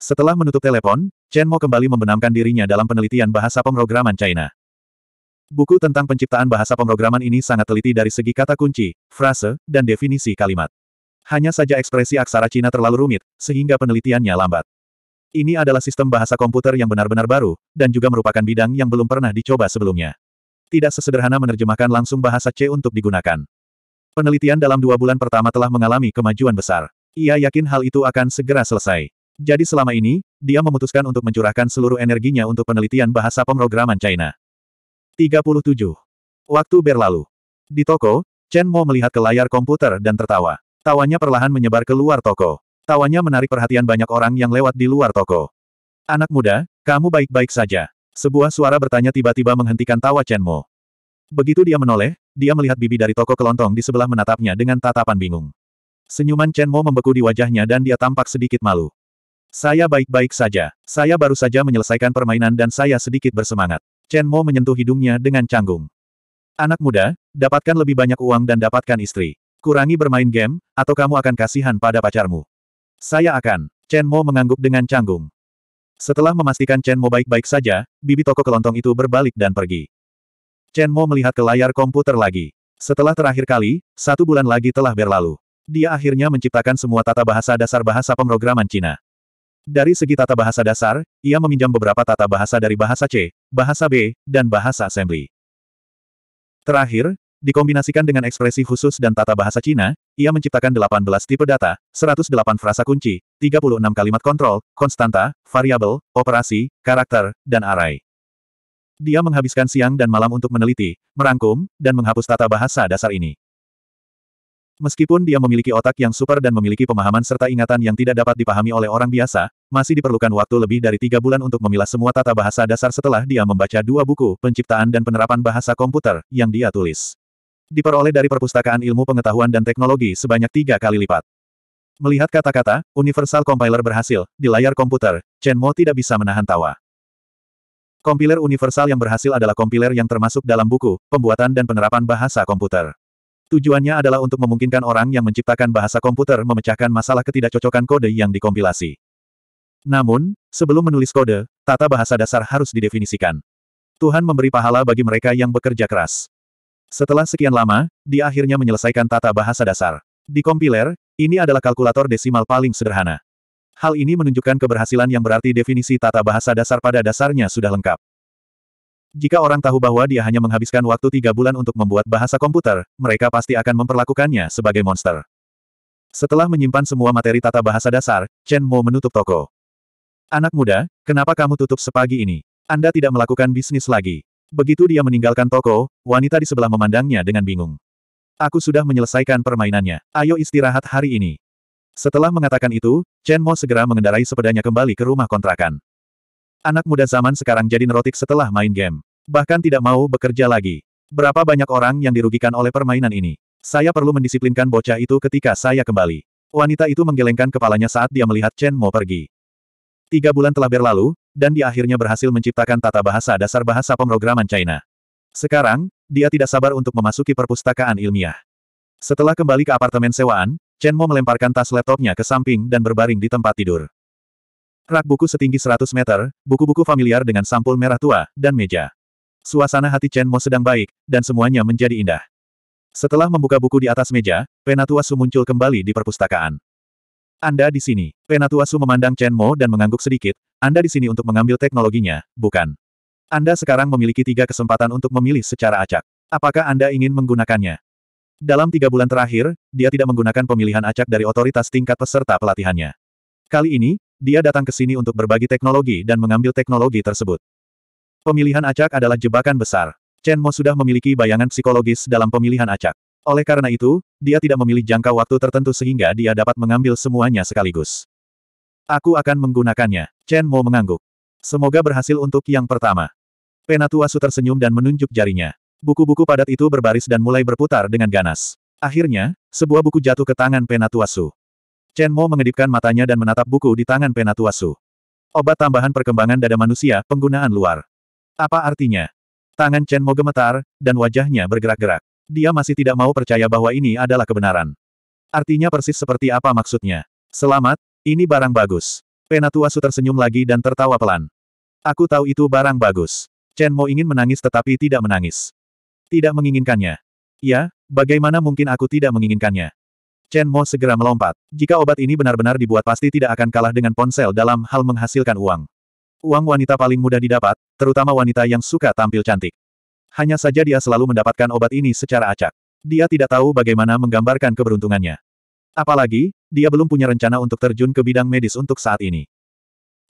Setelah menutup telepon, Chen Mo kembali membenamkan dirinya dalam penelitian bahasa pemrograman China. Buku tentang penciptaan bahasa pemrograman ini sangat teliti dari segi kata kunci, frase, dan definisi kalimat. Hanya saja ekspresi aksara Cina terlalu rumit, sehingga penelitiannya lambat. Ini adalah sistem bahasa komputer yang benar-benar baru, dan juga merupakan bidang yang belum pernah dicoba sebelumnya. Tidak sesederhana menerjemahkan langsung bahasa C untuk digunakan. Penelitian dalam dua bulan pertama telah mengalami kemajuan besar. Ia yakin hal itu akan segera selesai. Jadi selama ini, dia memutuskan untuk mencurahkan seluruh energinya untuk penelitian bahasa pemrograman China. 37. Waktu berlalu. Di toko, Chen Mo melihat ke layar komputer dan tertawa. Tawanya perlahan menyebar ke luar toko. Tawanya menarik perhatian banyak orang yang lewat di luar toko. Anak muda, kamu baik-baik saja. Sebuah suara bertanya tiba-tiba menghentikan tawa Chen Mo. Begitu dia menoleh, dia melihat bibi dari toko kelontong di sebelah menatapnya dengan tatapan bingung. Senyuman Chen Mo membeku di wajahnya dan dia tampak sedikit malu. Saya baik-baik saja. Saya baru saja menyelesaikan permainan dan saya sedikit bersemangat. Chen Mo menyentuh hidungnya dengan canggung. Anak muda, dapatkan lebih banyak uang dan dapatkan istri. Kurangi bermain game, atau kamu akan kasihan pada pacarmu. Saya akan. Chen Mo mengangguk dengan canggung. Setelah memastikan Chen Mo baik-baik saja, bibi toko kelontong itu berbalik dan pergi. Chen Mo melihat ke layar komputer lagi. Setelah terakhir kali, satu bulan lagi telah berlalu. Dia akhirnya menciptakan semua tata bahasa dasar bahasa pemrograman Cina. Dari segi tata bahasa dasar, ia meminjam beberapa tata bahasa dari bahasa C, bahasa B, dan bahasa assembly. Terakhir, dikombinasikan dengan ekspresi khusus dan tata bahasa Cina, ia menciptakan 18 tipe data, 108 frasa kunci, 36 kalimat kontrol, konstanta, variabel, operasi, karakter, dan array. Dia menghabiskan siang dan malam untuk meneliti, merangkum, dan menghapus tata bahasa dasar ini. Meskipun dia memiliki otak yang super dan memiliki pemahaman serta ingatan yang tidak dapat dipahami oleh orang biasa, masih diperlukan waktu lebih dari tiga bulan untuk memilah semua tata bahasa dasar setelah dia membaca dua buku, penciptaan dan penerapan bahasa komputer, yang dia tulis. Diperoleh dari perpustakaan ilmu pengetahuan dan teknologi sebanyak tiga kali lipat. Melihat kata-kata, Universal Compiler berhasil, di layar komputer, Chen Mo tidak bisa menahan tawa. Kompiler universal yang berhasil adalah kompiler yang termasuk dalam buku, pembuatan dan penerapan bahasa komputer. Tujuannya adalah untuk memungkinkan orang yang menciptakan bahasa komputer memecahkan masalah ketidakcocokan kode yang dikompilasi. Namun, sebelum menulis kode, tata bahasa dasar harus didefinisikan. Tuhan memberi pahala bagi mereka yang bekerja keras. Setelah sekian lama, dia akhirnya menyelesaikan tata bahasa dasar. Di kompiler, ini adalah kalkulator desimal paling sederhana. Hal ini menunjukkan keberhasilan yang berarti definisi tata bahasa dasar pada dasarnya sudah lengkap. Jika orang tahu bahwa dia hanya menghabiskan waktu tiga bulan untuk membuat bahasa komputer, mereka pasti akan memperlakukannya sebagai monster. Setelah menyimpan semua materi tata bahasa dasar, Chen Mo menutup toko. Anak muda, kenapa kamu tutup sepagi ini? Anda tidak melakukan bisnis lagi. Begitu dia meninggalkan toko, wanita di sebelah memandangnya dengan bingung. Aku sudah menyelesaikan permainannya. Ayo istirahat hari ini. Setelah mengatakan itu, Chen Mo segera mengendarai sepedanya kembali ke rumah kontrakan. Anak muda zaman sekarang jadi nerotik setelah main game. Bahkan tidak mau bekerja lagi. Berapa banyak orang yang dirugikan oleh permainan ini. Saya perlu mendisiplinkan bocah itu ketika saya kembali. Wanita itu menggelengkan kepalanya saat dia melihat Chen Mo pergi. Tiga bulan telah berlalu, dan dia akhirnya berhasil menciptakan tata bahasa dasar bahasa pemrograman China. Sekarang, dia tidak sabar untuk memasuki perpustakaan ilmiah. Setelah kembali ke apartemen sewaan, Chen Mo melemparkan tas laptopnya ke samping dan berbaring di tempat tidur. Rak buku setinggi 100 meter, buku-buku familiar dengan sampul merah tua, dan meja. Suasana hati Chen Mo sedang baik, dan semuanya menjadi indah. Setelah membuka buku di atas meja, Penatua Su muncul kembali di perpustakaan. Anda di sini. Penatua Su memandang Chen Mo dan mengangguk sedikit, Anda di sini untuk mengambil teknologinya, bukan? Anda sekarang memiliki tiga kesempatan untuk memilih secara acak. Apakah Anda ingin menggunakannya? Dalam tiga bulan terakhir, dia tidak menggunakan pemilihan acak dari otoritas tingkat peserta pelatihannya. Kali ini, dia datang ke sini untuk berbagi teknologi dan mengambil teknologi tersebut. Pemilihan acak adalah jebakan besar. Chen Mo sudah memiliki bayangan psikologis dalam pemilihan acak. Oleh karena itu, dia tidak memilih jangka waktu tertentu sehingga dia dapat mengambil semuanya sekaligus. Aku akan menggunakannya. Chen Mo mengangguk. Semoga berhasil untuk yang pertama. Penatua Su tersenyum dan menunjuk jarinya. Buku-buku padat itu berbaris dan mulai berputar dengan ganas. Akhirnya, sebuah buku jatuh ke tangan Penatua Su. Chen Mo mengedipkan matanya dan menatap buku di tangan Penatua Su. Obat tambahan perkembangan dada manusia, penggunaan luar. Apa artinya? Tangan Chen Mo gemetar, dan wajahnya bergerak-gerak. Dia masih tidak mau percaya bahwa ini adalah kebenaran. Artinya persis seperti apa maksudnya. Selamat, ini barang bagus. Penatua Su tersenyum lagi dan tertawa pelan. Aku tahu itu barang bagus. Chen Mo ingin menangis tetapi tidak menangis. Tidak menginginkannya. Ya, bagaimana mungkin aku tidak menginginkannya? Chen Mo segera melompat. Jika obat ini benar-benar dibuat pasti tidak akan kalah dengan ponsel dalam hal menghasilkan uang. Uang wanita paling mudah didapat, terutama wanita yang suka tampil cantik. Hanya saja dia selalu mendapatkan obat ini secara acak. Dia tidak tahu bagaimana menggambarkan keberuntungannya. Apalagi, dia belum punya rencana untuk terjun ke bidang medis untuk saat ini.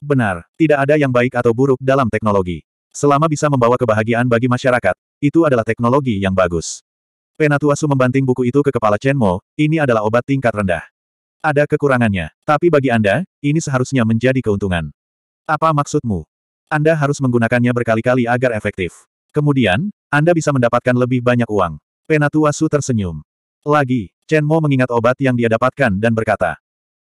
Benar, tidak ada yang baik atau buruk dalam teknologi. Selama bisa membawa kebahagiaan bagi masyarakat, itu adalah teknologi yang bagus. Penatuasu membanting buku itu ke kepala Chen Mo, ini adalah obat tingkat rendah. Ada kekurangannya, tapi bagi Anda, ini seharusnya menjadi keuntungan. Apa maksudmu? Anda harus menggunakannya berkali-kali agar efektif. Kemudian, Anda bisa mendapatkan lebih banyak uang. Penatuasu tersenyum. Lagi, Chen Mo mengingat obat yang dia dapatkan dan berkata.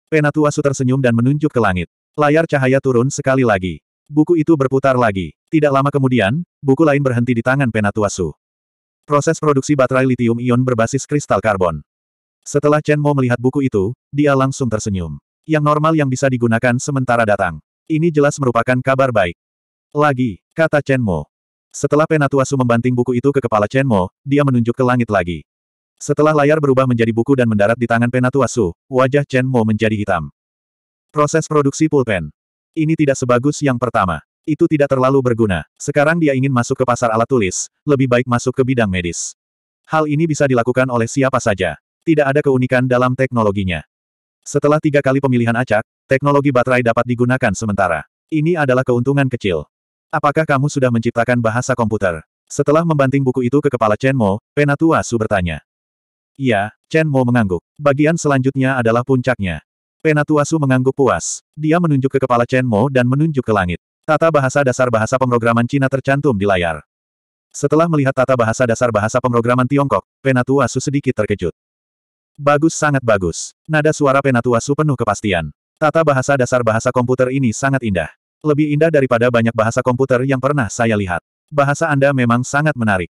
Penatuasu tersenyum dan menunjuk ke langit. Layar cahaya turun sekali lagi. Buku itu berputar lagi. Tidak lama kemudian, buku lain berhenti di tangan Penatuasu. Proses produksi baterai litium-ion berbasis kristal karbon. Setelah Chen Mo melihat buku itu, dia langsung tersenyum. Yang normal yang bisa digunakan sementara datang. Ini jelas merupakan kabar baik. Lagi, kata Chen Mo. Setelah Penatuasu membanting buku itu ke kepala Chen Mo, dia menunjuk ke langit lagi. Setelah layar berubah menjadi buku dan mendarat di tangan Penatuasu, wajah Chen Mo menjadi hitam. Proses produksi pulpen. Ini tidak sebagus yang pertama. Itu tidak terlalu berguna. Sekarang dia ingin masuk ke pasar alat tulis, lebih baik masuk ke bidang medis. Hal ini bisa dilakukan oleh siapa saja. Tidak ada keunikan dalam teknologinya. Setelah tiga kali pemilihan acak, teknologi baterai dapat digunakan sementara. Ini adalah keuntungan kecil. Apakah kamu sudah menciptakan bahasa komputer? Setelah membanting buku itu ke kepala Chen Mo, Penatua Su bertanya. Iya, Chen Mo mengangguk. Bagian selanjutnya adalah puncaknya. Penatua Su mengangguk puas. Dia menunjuk ke kepala Chen Mo dan menunjuk ke langit. Tata bahasa dasar bahasa pemrograman Cina tercantum di layar. Setelah melihat tata bahasa dasar bahasa pemrograman Tiongkok, Penatuasu sedikit terkejut. Bagus sangat bagus. Nada suara Penatuasu penuh kepastian. Tata bahasa dasar bahasa komputer ini sangat indah. Lebih indah daripada banyak bahasa komputer yang pernah saya lihat. Bahasa Anda memang sangat menarik.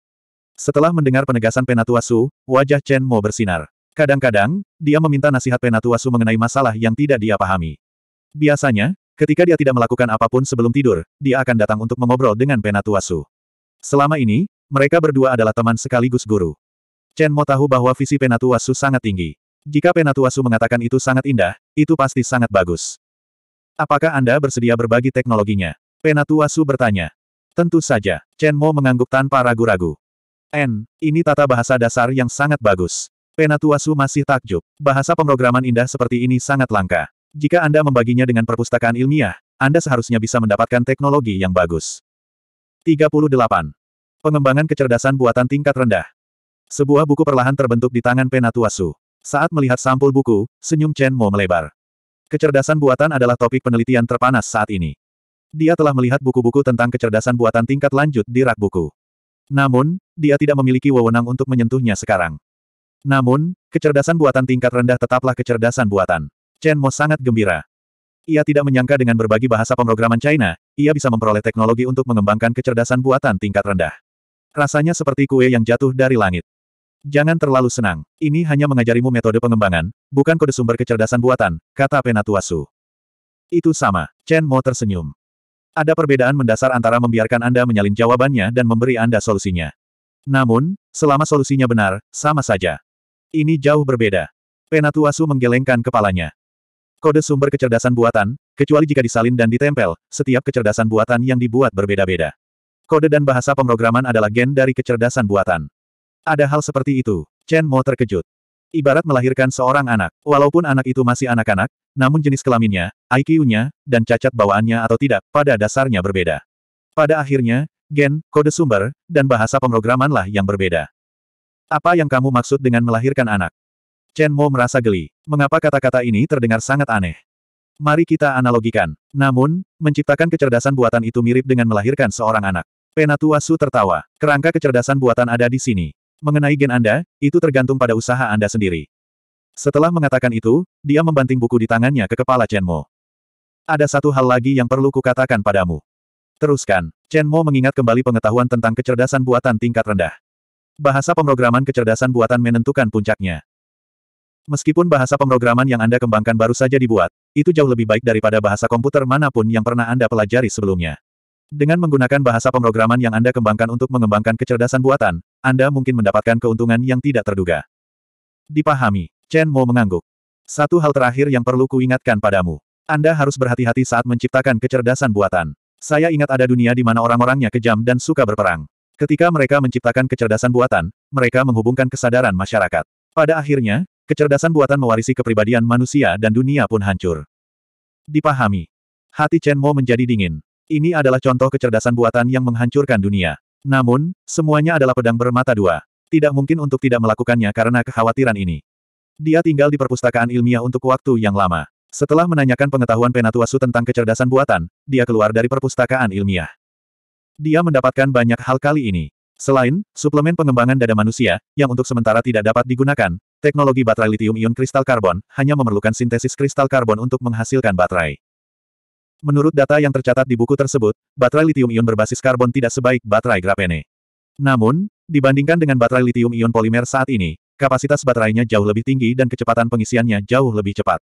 Setelah mendengar penegasan Penatuasu, wajah Chen Mo bersinar. Kadang-kadang, dia meminta nasihat Penatuasu mengenai masalah yang tidak dia pahami. Biasanya, Ketika dia tidak melakukan apapun sebelum tidur, dia akan datang untuk mengobrol dengan Penatuasu. Selama ini, mereka berdua adalah teman sekaligus guru. Chen Mo tahu bahwa visi Penatuasu sangat tinggi. Jika Penatuasu mengatakan itu sangat indah, itu pasti sangat bagus. Apakah Anda bersedia berbagi teknologinya? Penatuasu bertanya. Tentu saja, Chen Mo mengangguk tanpa ragu-ragu. N, ini tata bahasa dasar yang sangat bagus. Penatuasu masih takjub. Bahasa pemrograman indah seperti ini sangat langka. Jika Anda membaginya dengan perpustakaan ilmiah, Anda seharusnya bisa mendapatkan teknologi yang bagus. 38. Pengembangan kecerdasan buatan tingkat rendah. Sebuah buku perlahan terbentuk di tangan Penatuasu. Saat melihat sampul buku, senyum Chen Mo melebar. Kecerdasan buatan adalah topik penelitian terpanas saat ini. Dia telah melihat buku-buku tentang kecerdasan buatan tingkat lanjut di rak buku. Namun, dia tidak memiliki wewenang untuk menyentuhnya sekarang. Namun, kecerdasan buatan tingkat rendah tetaplah kecerdasan buatan. Chen Mo sangat gembira. Ia tidak menyangka dengan berbagi bahasa pemrograman China, ia bisa memperoleh teknologi untuk mengembangkan kecerdasan buatan tingkat rendah. Rasanya seperti kue yang jatuh dari langit. Jangan terlalu senang, ini hanya mengajarimu metode pengembangan, bukan kode sumber kecerdasan buatan, kata Penatuasu. Itu sama, Chen Mo tersenyum. Ada perbedaan mendasar antara membiarkan Anda menyalin jawabannya dan memberi Anda solusinya. Namun, selama solusinya benar, sama saja. Ini jauh berbeda. Penatuasu menggelengkan kepalanya. Kode sumber kecerdasan buatan, kecuali jika disalin dan ditempel, setiap kecerdasan buatan yang dibuat berbeda-beda. Kode dan bahasa pemrograman adalah gen dari kecerdasan buatan. Ada hal seperti itu. Chen Mo terkejut. Ibarat melahirkan seorang anak. Walaupun anak itu masih anak-anak, namun jenis kelaminnya, IQ-nya, dan cacat bawaannya atau tidak, pada dasarnya berbeda. Pada akhirnya, gen, kode sumber, dan bahasa pemrogramanlah yang berbeda. Apa yang kamu maksud dengan melahirkan anak? Chen Mo merasa geli. Mengapa kata-kata ini terdengar sangat aneh? Mari kita analogikan. Namun, menciptakan kecerdasan buatan itu mirip dengan melahirkan seorang anak. Penatua Su tertawa. Kerangka kecerdasan buatan ada di sini. Mengenai gen Anda, itu tergantung pada usaha Anda sendiri. Setelah mengatakan itu, dia membanting buku di tangannya ke kepala Chen Mo. Ada satu hal lagi yang perlu kukatakan padamu. Teruskan. Chen Mo mengingat kembali pengetahuan tentang kecerdasan buatan tingkat rendah. Bahasa pemrograman kecerdasan buatan menentukan puncaknya. Meskipun bahasa pemrograman yang Anda kembangkan baru saja dibuat, itu jauh lebih baik daripada bahasa komputer manapun yang pernah Anda pelajari sebelumnya. Dengan menggunakan bahasa pemrograman yang Anda kembangkan untuk mengembangkan kecerdasan buatan, Anda mungkin mendapatkan keuntungan yang tidak terduga. Dipahami, Chen Mo mengangguk. Satu hal terakhir yang perlu kuingatkan padamu. Anda harus berhati-hati saat menciptakan kecerdasan buatan. Saya ingat ada dunia di mana orang-orangnya kejam dan suka berperang. Ketika mereka menciptakan kecerdasan buatan, mereka menghubungkan kesadaran masyarakat. Pada akhirnya, Kecerdasan buatan mewarisi kepribadian manusia dan dunia pun hancur. Dipahami. Hati Chen Mo menjadi dingin. Ini adalah contoh kecerdasan buatan yang menghancurkan dunia. Namun, semuanya adalah pedang bermata dua. Tidak mungkin untuk tidak melakukannya karena kekhawatiran ini. Dia tinggal di perpustakaan ilmiah untuk waktu yang lama. Setelah menanyakan pengetahuan Penatuasu tentang kecerdasan buatan, dia keluar dari perpustakaan ilmiah. Dia mendapatkan banyak hal kali ini. Selain, suplemen pengembangan dada manusia, yang untuk sementara tidak dapat digunakan, Teknologi baterai litium-ion kristal karbon hanya memerlukan sintesis kristal karbon untuk menghasilkan baterai. Menurut data yang tercatat di buku tersebut, baterai litium-ion berbasis karbon tidak sebaik baterai grafene. Namun, dibandingkan dengan baterai litium-ion polimer saat ini, kapasitas baterainya jauh lebih tinggi dan kecepatan pengisiannya jauh lebih cepat.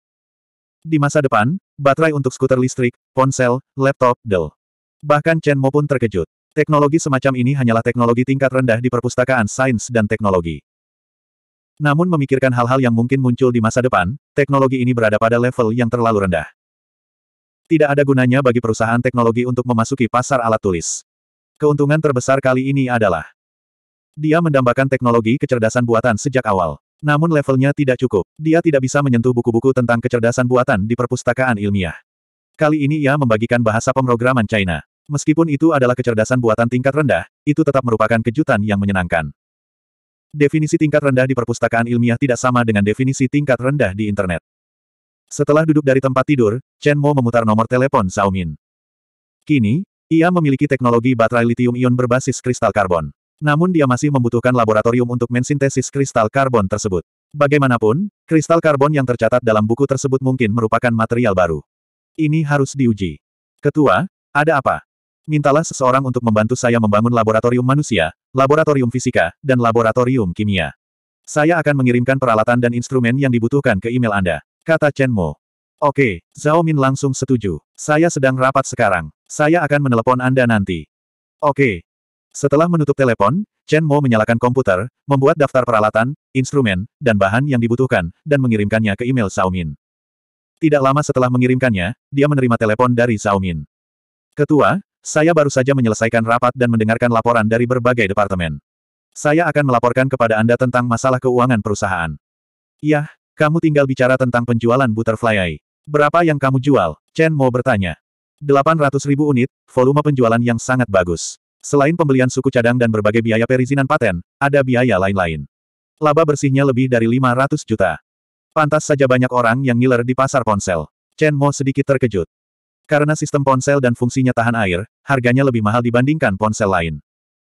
Di masa depan, baterai untuk skuter listrik, ponsel, laptop, del. Bahkan Chen Mo pun terkejut. Teknologi semacam ini hanyalah teknologi tingkat rendah di perpustakaan sains dan teknologi. Namun memikirkan hal-hal yang mungkin muncul di masa depan, teknologi ini berada pada level yang terlalu rendah. Tidak ada gunanya bagi perusahaan teknologi untuk memasuki pasar alat tulis. Keuntungan terbesar kali ini adalah dia mendambakan teknologi kecerdasan buatan sejak awal. Namun levelnya tidak cukup. Dia tidak bisa menyentuh buku-buku tentang kecerdasan buatan di perpustakaan ilmiah. Kali ini ia membagikan bahasa pemrograman China. Meskipun itu adalah kecerdasan buatan tingkat rendah, itu tetap merupakan kejutan yang menyenangkan. Definisi tingkat rendah di perpustakaan ilmiah tidak sama dengan definisi tingkat rendah di internet. Setelah duduk dari tempat tidur, Chen Mo memutar nomor telepon Min. Kini, ia memiliki teknologi baterai litium-ion berbasis kristal karbon. Namun dia masih membutuhkan laboratorium untuk mensintesis kristal karbon tersebut. Bagaimanapun, kristal karbon yang tercatat dalam buku tersebut mungkin merupakan material baru. Ini harus diuji. Ketua, ada apa? Mintalah seseorang untuk membantu saya membangun laboratorium manusia, laboratorium fisika, dan laboratorium kimia. Saya akan mengirimkan peralatan dan instrumen yang dibutuhkan ke email Anda, kata Chen Mo. Oke, Zhao Min langsung setuju. Saya sedang rapat sekarang. Saya akan menelepon Anda nanti. Oke. Setelah menutup telepon, Chen Mo menyalakan komputer, membuat daftar peralatan, instrumen, dan bahan yang dibutuhkan, dan mengirimkannya ke email Zhao Min. Tidak lama setelah mengirimkannya, dia menerima telepon dari Zhao Min. Ketua, saya baru saja menyelesaikan rapat dan mendengarkan laporan dari berbagai departemen. Saya akan melaporkan kepada Anda tentang masalah keuangan perusahaan. Yah, kamu tinggal bicara tentang penjualan Butterfly Eye. Berapa yang kamu jual? Chen Mo bertanya. 800 ribu unit, volume penjualan yang sangat bagus. Selain pembelian suku cadang dan berbagai biaya perizinan paten, ada biaya lain-lain. Laba bersihnya lebih dari 500 juta. Pantas saja banyak orang yang ngiler di pasar ponsel. Chen Mo sedikit terkejut. Karena sistem ponsel dan fungsinya tahan air, harganya lebih mahal dibandingkan ponsel lain.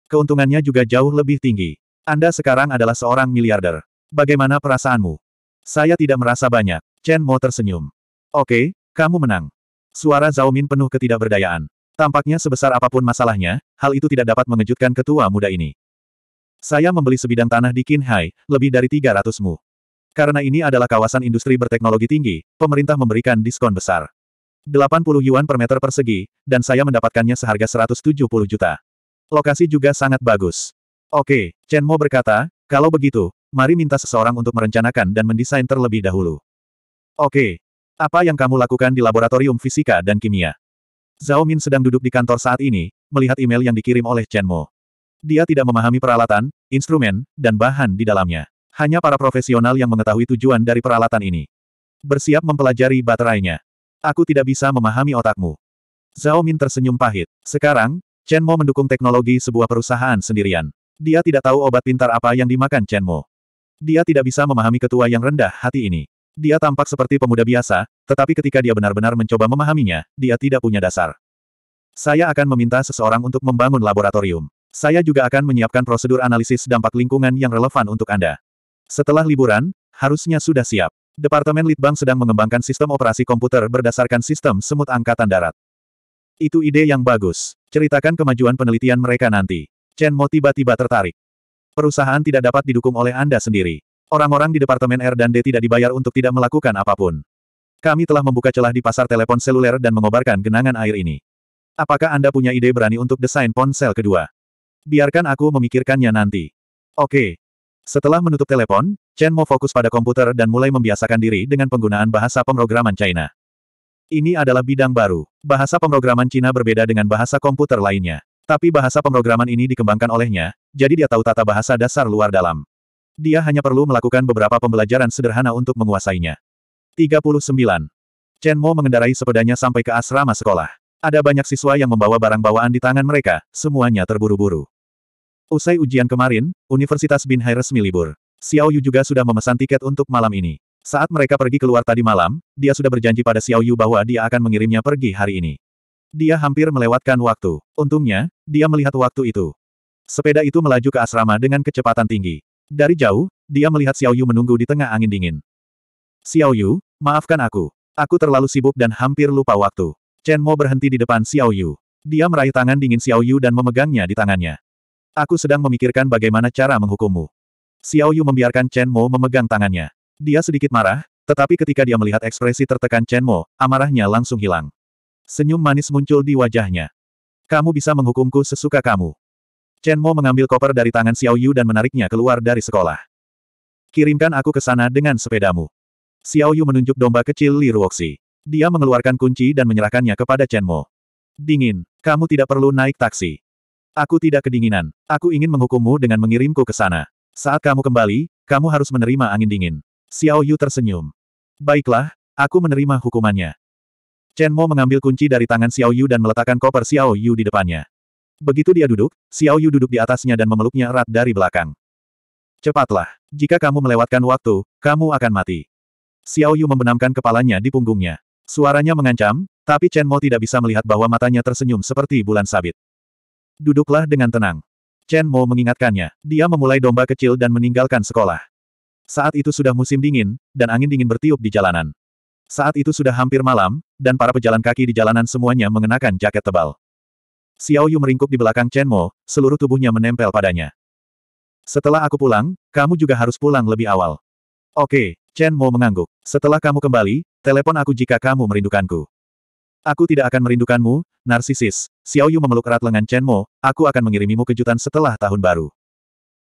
Keuntungannya juga jauh lebih tinggi. Anda sekarang adalah seorang miliarder. Bagaimana perasaanmu? Saya tidak merasa banyak. Chen Mo tersenyum. Oke, kamu menang. Suara Zhao Min penuh ketidakberdayaan. Tampaknya sebesar apapun masalahnya, hal itu tidak dapat mengejutkan ketua muda ini. Saya membeli sebidang tanah di Qinghai, lebih dari 300 mu. Karena ini adalah kawasan industri berteknologi tinggi, pemerintah memberikan diskon besar. 80 yuan per meter persegi, dan saya mendapatkannya seharga 170 juta. Lokasi juga sangat bagus. Oke, Chen Mo berkata, kalau begitu, mari minta seseorang untuk merencanakan dan mendesain terlebih dahulu. Oke, apa yang kamu lakukan di laboratorium fisika dan kimia? Zhao Min sedang duduk di kantor saat ini, melihat email yang dikirim oleh Chen Mo. Dia tidak memahami peralatan, instrumen, dan bahan di dalamnya. Hanya para profesional yang mengetahui tujuan dari peralatan ini. Bersiap mempelajari baterainya. Aku tidak bisa memahami otakmu. Zhao Min tersenyum pahit. Sekarang, Chen Mo mendukung teknologi sebuah perusahaan sendirian. Dia tidak tahu obat pintar apa yang dimakan Chen Mo. Dia tidak bisa memahami ketua yang rendah hati ini. Dia tampak seperti pemuda biasa, tetapi ketika dia benar-benar mencoba memahaminya, dia tidak punya dasar. Saya akan meminta seseorang untuk membangun laboratorium. Saya juga akan menyiapkan prosedur analisis dampak lingkungan yang relevan untuk Anda. Setelah liburan, harusnya sudah siap. Departemen Litbang sedang mengembangkan sistem operasi komputer berdasarkan sistem semut angkatan darat. Itu ide yang bagus. Ceritakan kemajuan penelitian mereka nanti. Chen Mo tiba-tiba tertarik. Perusahaan tidak dapat didukung oleh Anda sendiri. Orang-orang di Departemen R dan D tidak dibayar untuk tidak melakukan apapun. Kami telah membuka celah di pasar telepon seluler dan mengobarkan genangan air ini. Apakah Anda punya ide berani untuk desain ponsel kedua? Biarkan aku memikirkannya nanti. Oke, setelah menutup telepon, Chen Mo fokus pada komputer dan mulai membiasakan diri dengan penggunaan bahasa pemrograman China. Ini adalah bidang baru. Bahasa pemrograman Cina berbeda dengan bahasa komputer lainnya. Tapi bahasa pemrograman ini dikembangkan olehnya, jadi dia tahu tata bahasa dasar luar dalam. Dia hanya perlu melakukan beberapa pembelajaran sederhana untuk menguasainya. 39. Chen Mo mengendarai sepedanya sampai ke asrama sekolah. Ada banyak siswa yang membawa barang bawaan di tangan mereka, semuanya terburu-buru. Usai ujian kemarin, Universitas Binhai resmi libur. Xiao Yu juga sudah memesan tiket untuk malam ini. Saat mereka pergi keluar tadi malam, dia sudah berjanji pada Xiao Yu bahwa dia akan mengirimnya pergi hari ini. Dia hampir melewatkan waktu. Untungnya, dia melihat waktu itu. Sepeda itu melaju ke asrama dengan kecepatan tinggi. Dari jauh, dia melihat Xiao Yu menunggu di tengah angin dingin. Xiao Yu, maafkan aku. Aku terlalu sibuk dan hampir lupa waktu. Chen Mo berhenti di depan Xiao Yu. Dia meraih tangan dingin Xiao Yu dan memegangnya di tangannya. Aku sedang memikirkan bagaimana cara menghukummu. Xiao Yu membiarkan Chen Mo memegang tangannya. Dia sedikit marah, tetapi ketika dia melihat ekspresi tertekan Chen Mo, amarahnya langsung hilang. Senyum manis muncul di wajahnya. Kamu bisa menghukumku sesuka kamu. Chen Mo mengambil koper dari tangan Xiao Yu dan menariknya keluar dari sekolah. Kirimkan aku ke sana dengan sepedamu. Xiao Yu menunjuk domba kecil Li Ruoxi. Dia mengeluarkan kunci dan menyerahkannya kepada Chen Mo. Dingin, kamu tidak perlu naik taksi. Aku tidak kedinginan. Aku ingin menghukummu dengan mengirimku ke sana. Saat kamu kembali, kamu harus menerima angin dingin. Xiao Yu tersenyum. Baiklah, aku menerima hukumannya. Chen Mo mengambil kunci dari tangan Xiao Yu dan meletakkan koper Xiao Yu di depannya. Begitu dia duduk, Xiao Yu duduk di atasnya dan memeluknya erat dari belakang. Cepatlah. Jika kamu melewatkan waktu, kamu akan mati. Xiao Yu membenamkan kepalanya di punggungnya. Suaranya mengancam, tapi Chen Mo tidak bisa melihat bahwa matanya tersenyum seperti bulan sabit. Duduklah dengan tenang. Chen Mo mengingatkannya. Dia memulai domba kecil dan meninggalkan sekolah. Saat itu sudah musim dingin, dan angin dingin bertiup di jalanan. Saat itu sudah hampir malam, dan para pejalan kaki di jalanan semuanya mengenakan jaket tebal. Xiao Yu meringkuk di belakang Chen Mo, seluruh tubuhnya menempel padanya. Setelah aku pulang, kamu juga harus pulang lebih awal. Oke, Chen Mo mengangguk. Setelah kamu kembali, telepon aku jika kamu merindukanku. Aku tidak akan merindukanmu, narsisis, Xiao Yu memeluk erat lengan Chen Mo, aku akan mengirimimu kejutan setelah tahun baru.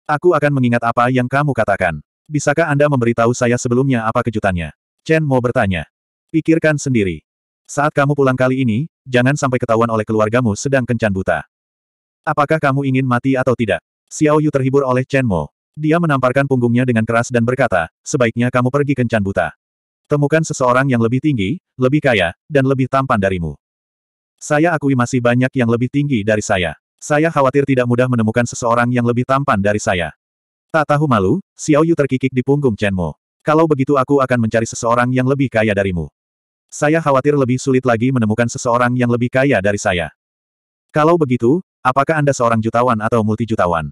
Aku akan mengingat apa yang kamu katakan. Bisakah Anda memberitahu saya sebelumnya apa kejutannya? Chen Mo bertanya. Pikirkan sendiri. Saat kamu pulang kali ini, jangan sampai ketahuan oleh keluargamu sedang kencan buta. Apakah kamu ingin mati atau tidak? Xiao Yu terhibur oleh Chen Mo. Dia menamparkan punggungnya dengan keras dan berkata, sebaiknya kamu pergi kencan buta. Temukan seseorang yang lebih tinggi, lebih kaya, dan lebih tampan darimu. Saya akui masih banyak yang lebih tinggi dari saya. Saya khawatir tidak mudah menemukan seseorang yang lebih tampan dari saya. Tak tahu malu, Xiao Yu terkikik di punggung Chen Mo. Kalau begitu aku akan mencari seseorang yang lebih kaya darimu. Saya khawatir lebih sulit lagi menemukan seseorang yang lebih kaya dari saya. Kalau begitu, apakah Anda seorang jutawan atau multijutawan?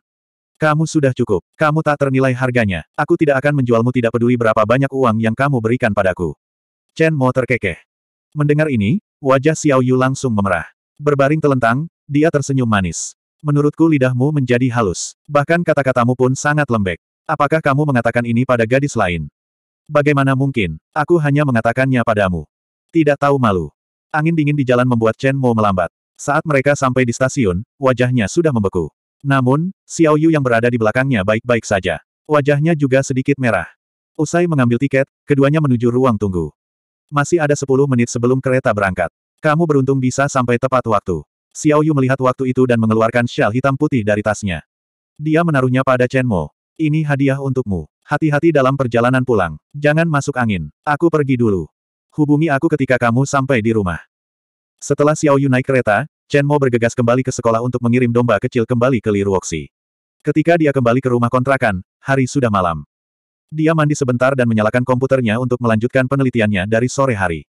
Kamu sudah cukup. Kamu tak ternilai harganya. Aku tidak akan menjualmu tidak peduli berapa banyak uang yang kamu berikan padaku. Chen Mo terkekeh. Mendengar ini, Wajah Xiao Yu langsung memerah. Berbaring telentang, dia tersenyum manis. Menurutku lidahmu menjadi halus. Bahkan kata-katamu pun sangat lembek. Apakah kamu mengatakan ini pada gadis lain? Bagaimana mungkin? Aku hanya mengatakannya padamu. Tidak tahu malu. Angin dingin di jalan membuat Chen Mo melambat. Saat mereka sampai di stasiun, wajahnya sudah membeku. Namun, Xiao Yu yang berada di belakangnya baik-baik saja. Wajahnya juga sedikit merah. Usai mengambil tiket, keduanya menuju ruang tunggu. Masih ada 10 menit sebelum kereta berangkat. Kamu beruntung bisa sampai tepat waktu. Xiao Yu melihat waktu itu dan mengeluarkan syal hitam putih dari tasnya. Dia menaruhnya pada Chen Mo. Ini hadiah untukmu. Hati-hati dalam perjalanan pulang. Jangan masuk angin. Aku pergi dulu. Hubungi aku ketika kamu sampai di rumah. Setelah Xiao Yu naik kereta, Chen Mo bergegas kembali ke sekolah untuk mengirim domba kecil kembali ke Li Ruoxi. Ketika dia kembali ke rumah kontrakan, hari sudah malam. Dia mandi sebentar dan menyalakan komputernya untuk melanjutkan penelitiannya dari sore hari.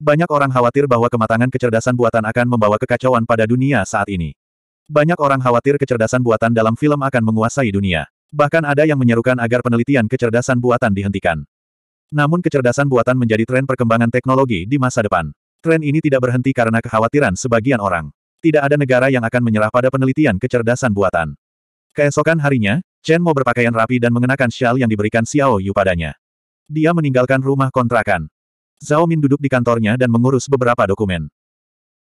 Banyak orang khawatir bahwa kematangan kecerdasan buatan akan membawa kekacauan pada dunia saat ini. Banyak orang khawatir kecerdasan buatan dalam film akan menguasai dunia. Bahkan ada yang menyerukan agar penelitian kecerdasan buatan dihentikan. Namun kecerdasan buatan menjadi tren perkembangan teknologi di masa depan. Tren ini tidak berhenti karena kekhawatiran sebagian orang. Tidak ada negara yang akan menyerah pada penelitian kecerdasan buatan. Keesokan harinya, Chen Mo berpakaian rapi dan mengenakan shawl yang diberikan Xiao Yu padanya. Dia meninggalkan rumah kontrakan. Zhao Min duduk di kantornya dan mengurus beberapa dokumen.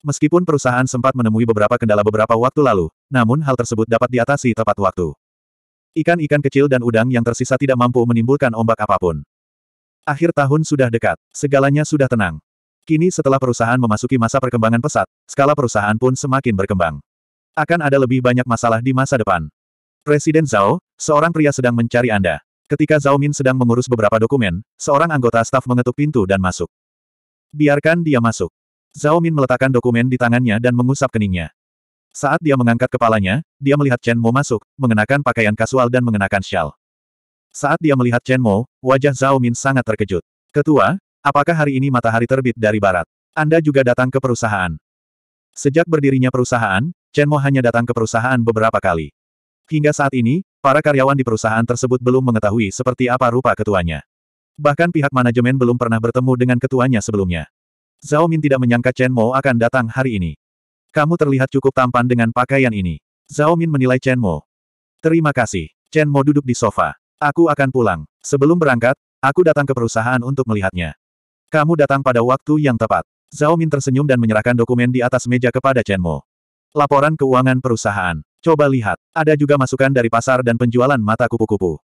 Meskipun perusahaan sempat menemui beberapa kendala beberapa waktu lalu, namun hal tersebut dapat diatasi tepat waktu. Ikan-ikan kecil dan udang yang tersisa tidak mampu menimbulkan ombak apapun. Akhir tahun sudah dekat, segalanya sudah tenang. Kini setelah perusahaan memasuki masa perkembangan pesat, skala perusahaan pun semakin berkembang. Akan ada lebih banyak masalah di masa depan. Presiden Zhao, seorang pria sedang mencari Anda. Ketika Zhao Min sedang mengurus beberapa dokumen, seorang anggota staf mengetuk pintu dan masuk. Biarkan dia masuk. Zhao Min meletakkan dokumen di tangannya dan mengusap keningnya. Saat dia mengangkat kepalanya, dia melihat Chen Mo masuk, mengenakan pakaian kasual dan mengenakan shawl. Saat dia melihat Chen Mo, wajah Zhao Min sangat terkejut. Ketua, apakah hari ini matahari terbit dari barat? Anda juga datang ke perusahaan. Sejak berdirinya perusahaan, Chen Mo hanya datang ke perusahaan beberapa kali. Hingga saat ini, para karyawan di perusahaan tersebut belum mengetahui seperti apa rupa ketuanya. Bahkan pihak manajemen belum pernah bertemu dengan ketuanya sebelumnya. Zhao Min tidak menyangka Chen Mo akan datang hari ini. Kamu terlihat cukup tampan dengan pakaian ini. Zhao Min menilai Chen Mo. Terima kasih. Chen Mo duduk di sofa. Aku akan pulang. Sebelum berangkat, aku datang ke perusahaan untuk melihatnya. Kamu datang pada waktu yang tepat. Zhao Min tersenyum dan menyerahkan dokumen di atas meja kepada Chen Mo. Laporan keuangan perusahaan. Coba lihat. Ada juga masukan dari pasar dan penjualan mata kupu-kupu.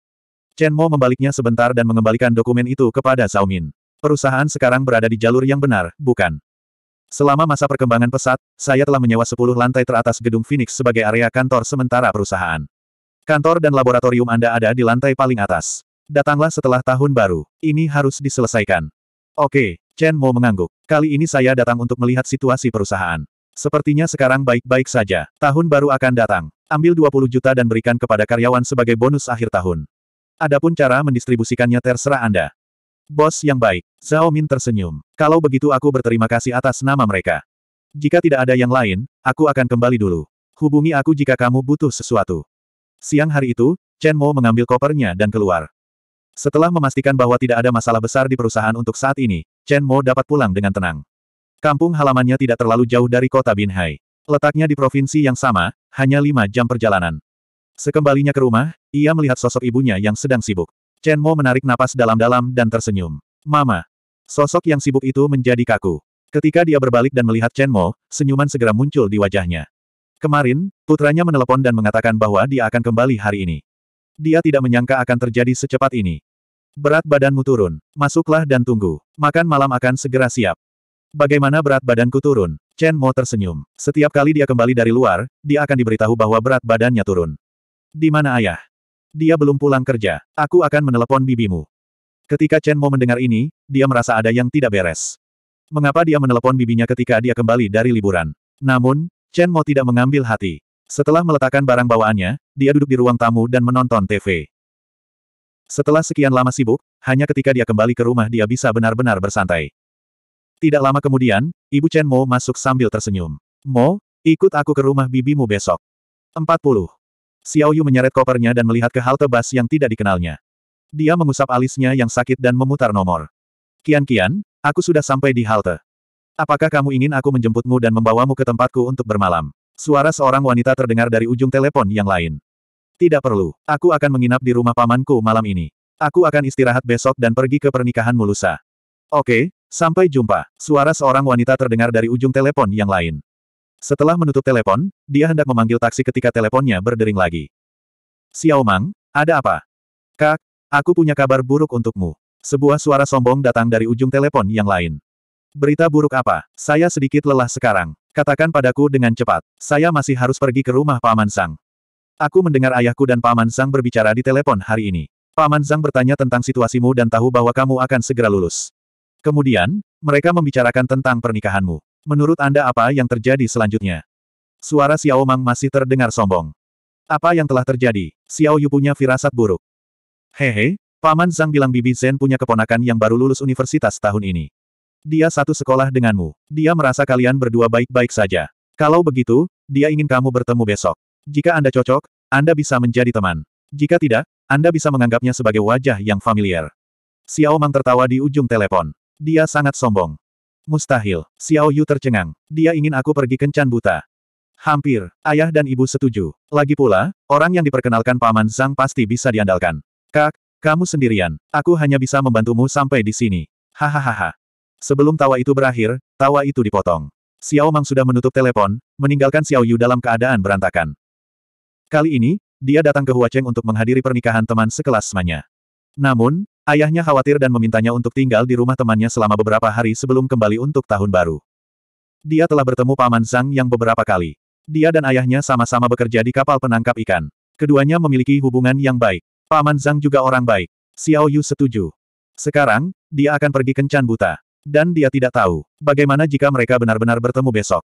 Chen Mo membaliknya sebentar dan mengembalikan dokumen itu kepada Zhao Min. Perusahaan sekarang berada di jalur yang benar, bukan? Selama masa perkembangan pesat, saya telah menyewa 10 lantai teratas gedung Phoenix sebagai area kantor sementara perusahaan. Kantor dan laboratorium Anda ada di lantai paling atas. Datanglah setelah tahun baru. Ini harus diselesaikan. Oke, Chen Mo mengangguk. Kali ini saya datang untuk melihat situasi perusahaan. Sepertinya sekarang baik-baik saja. Tahun baru akan datang. Ambil 20 juta dan berikan kepada karyawan sebagai bonus akhir tahun. Adapun cara mendistribusikannya terserah Anda. Bos yang baik. Zhao Min tersenyum. Kalau begitu aku berterima kasih atas nama mereka. Jika tidak ada yang lain, aku akan kembali dulu. Hubungi aku jika kamu butuh sesuatu. Siang hari itu, Chen Mo mengambil kopernya dan keluar. Setelah memastikan bahwa tidak ada masalah besar di perusahaan untuk saat ini, Chen Mo dapat pulang dengan tenang. Kampung halamannya tidak terlalu jauh dari kota Binhai. Letaknya di provinsi yang sama, hanya lima jam perjalanan. Sekembalinya ke rumah, ia melihat sosok ibunya yang sedang sibuk. Chen Mo menarik napas dalam-dalam dan tersenyum. Mama. Sosok yang sibuk itu menjadi kaku. Ketika dia berbalik dan melihat Chen Mo, senyuman segera muncul di wajahnya. Kemarin, putranya menelepon dan mengatakan bahwa dia akan kembali hari ini. Dia tidak menyangka akan terjadi secepat ini. Berat badanmu turun. Masuklah dan tunggu. Makan malam akan segera siap. Bagaimana berat badanku turun? Chen Mo tersenyum. Setiap kali dia kembali dari luar, dia akan diberitahu bahwa berat badannya turun. Di mana ayah? Dia belum pulang kerja. Aku akan menelepon bibimu. Ketika Chen Mo mendengar ini, dia merasa ada yang tidak beres. Mengapa dia menelepon bibinya ketika dia kembali dari liburan? Namun, Chen Mo tidak mengambil hati. Setelah meletakkan barang bawaannya, dia duduk di ruang tamu dan menonton TV. Setelah sekian lama sibuk, hanya ketika dia kembali ke rumah dia bisa benar-benar bersantai. Tidak lama kemudian, Ibu Chen Mo masuk sambil tersenyum. Mo, ikut aku ke rumah bibimu besok. 40. Xiao Yu menyeret kopernya dan melihat ke halte bus yang tidak dikenalnya. Dia mengusap alisnya yang sakit dan memutar nomor. Kian-kian, aku sudah sampai di halte. Apakah kamu ingin aku menjemputmu dan membawamu ke tempatku untuk bermalam? Suara seorang wanita terdengar dari ujung telepon yang lain. Tidak perlu. Aku akan menginap di rumah pamanku malam ini. Aku akan istirahat besok dan pergi ke pernikahan Mulusa. Oke, Sampai jumpa, suara seorang wanita terdengar dari ujung telepon yang lain. Setelah menutup telepon, dia hendak memanggil taksi ketika teleponnya berdering lagi. Xiao Mang, ada apa? Kak, aku punya kabar buruk untukmu. Sebuah suara sombong datang dari ujung telepon yang lain. Berita buruk apa? Saya sedikit lelah sekarang. Katakan padaku dengan cepat. Saya masih harus pergi ke rumah Paman Sang. Aku mendengar ayahku dan Paman Sang berbicara di telepon hari ini. Paman Zhang bertanya tentang situasimu dan tahu bahwa kamu akan segera lulus. Kemudian, mereka membicarakan tentang pernikahanmu. Menurut Anda apa yang terjadi selanjutnya? Suara Xiao Mang masih terdengar sombong. Apa yang telah terjadi? Xiao Yu punya firasat buruk. Hehe, Paman Zhang bilang Bibi Zen punya keponakan yang baru lulus universitas tahun ini. Dia satu sekolah denganmu. Dia merasa kalian berdua baik-baik saja. Kalau begitu, dia ingin kamu bertemu besok. Jika Anda cocok, Anda bisa menjadi teman. Jika tidak, Anda bisa menganggapnya sebagai wajah yang familiar. Xiao Mang tertawa di ujung telepon. Dia sangat sombong. Mustahil. Xiao Yu tercengang. Dia ingin aku pergi kencan buta. Hampir, ayah dan ibu setuju. Lagi pula, orang yang diperkenalkan Paman Zhang pasti bisa diandalkan. Kak, kamu sendirian. Aku hanya bisa membantumu sampai di sini. Hahaha. Sebelum tawa itu berakhir, tawa itu dipotong. Xiao Mang sudah menutup telepon, meninggalkan Xiao Yu dalam keadaan berantakan. Kali ini, dia datang ke Huacheng untuk menghadiri pernikahan teman sekelas Manya. Namun, Ayahnya khawatir dan memintanya untuk tinggal di rumah temannya selama beberapa hari sebelum kembali untuk tahun baru. Dia telah bertemu Paman Zhang yang beberapa kali. Dia dan ayahnya sama-sama bekerja di kapal penangkap ikan. Keduanya memiliki hubungan yang baik. Paman Zhang juga orang baik. Xiao Yu setuju. Sekarang, dia akan pergi kencan buta. Dan dia tidak tahu, bagaimana jika mereka benar-benar bertemu besok.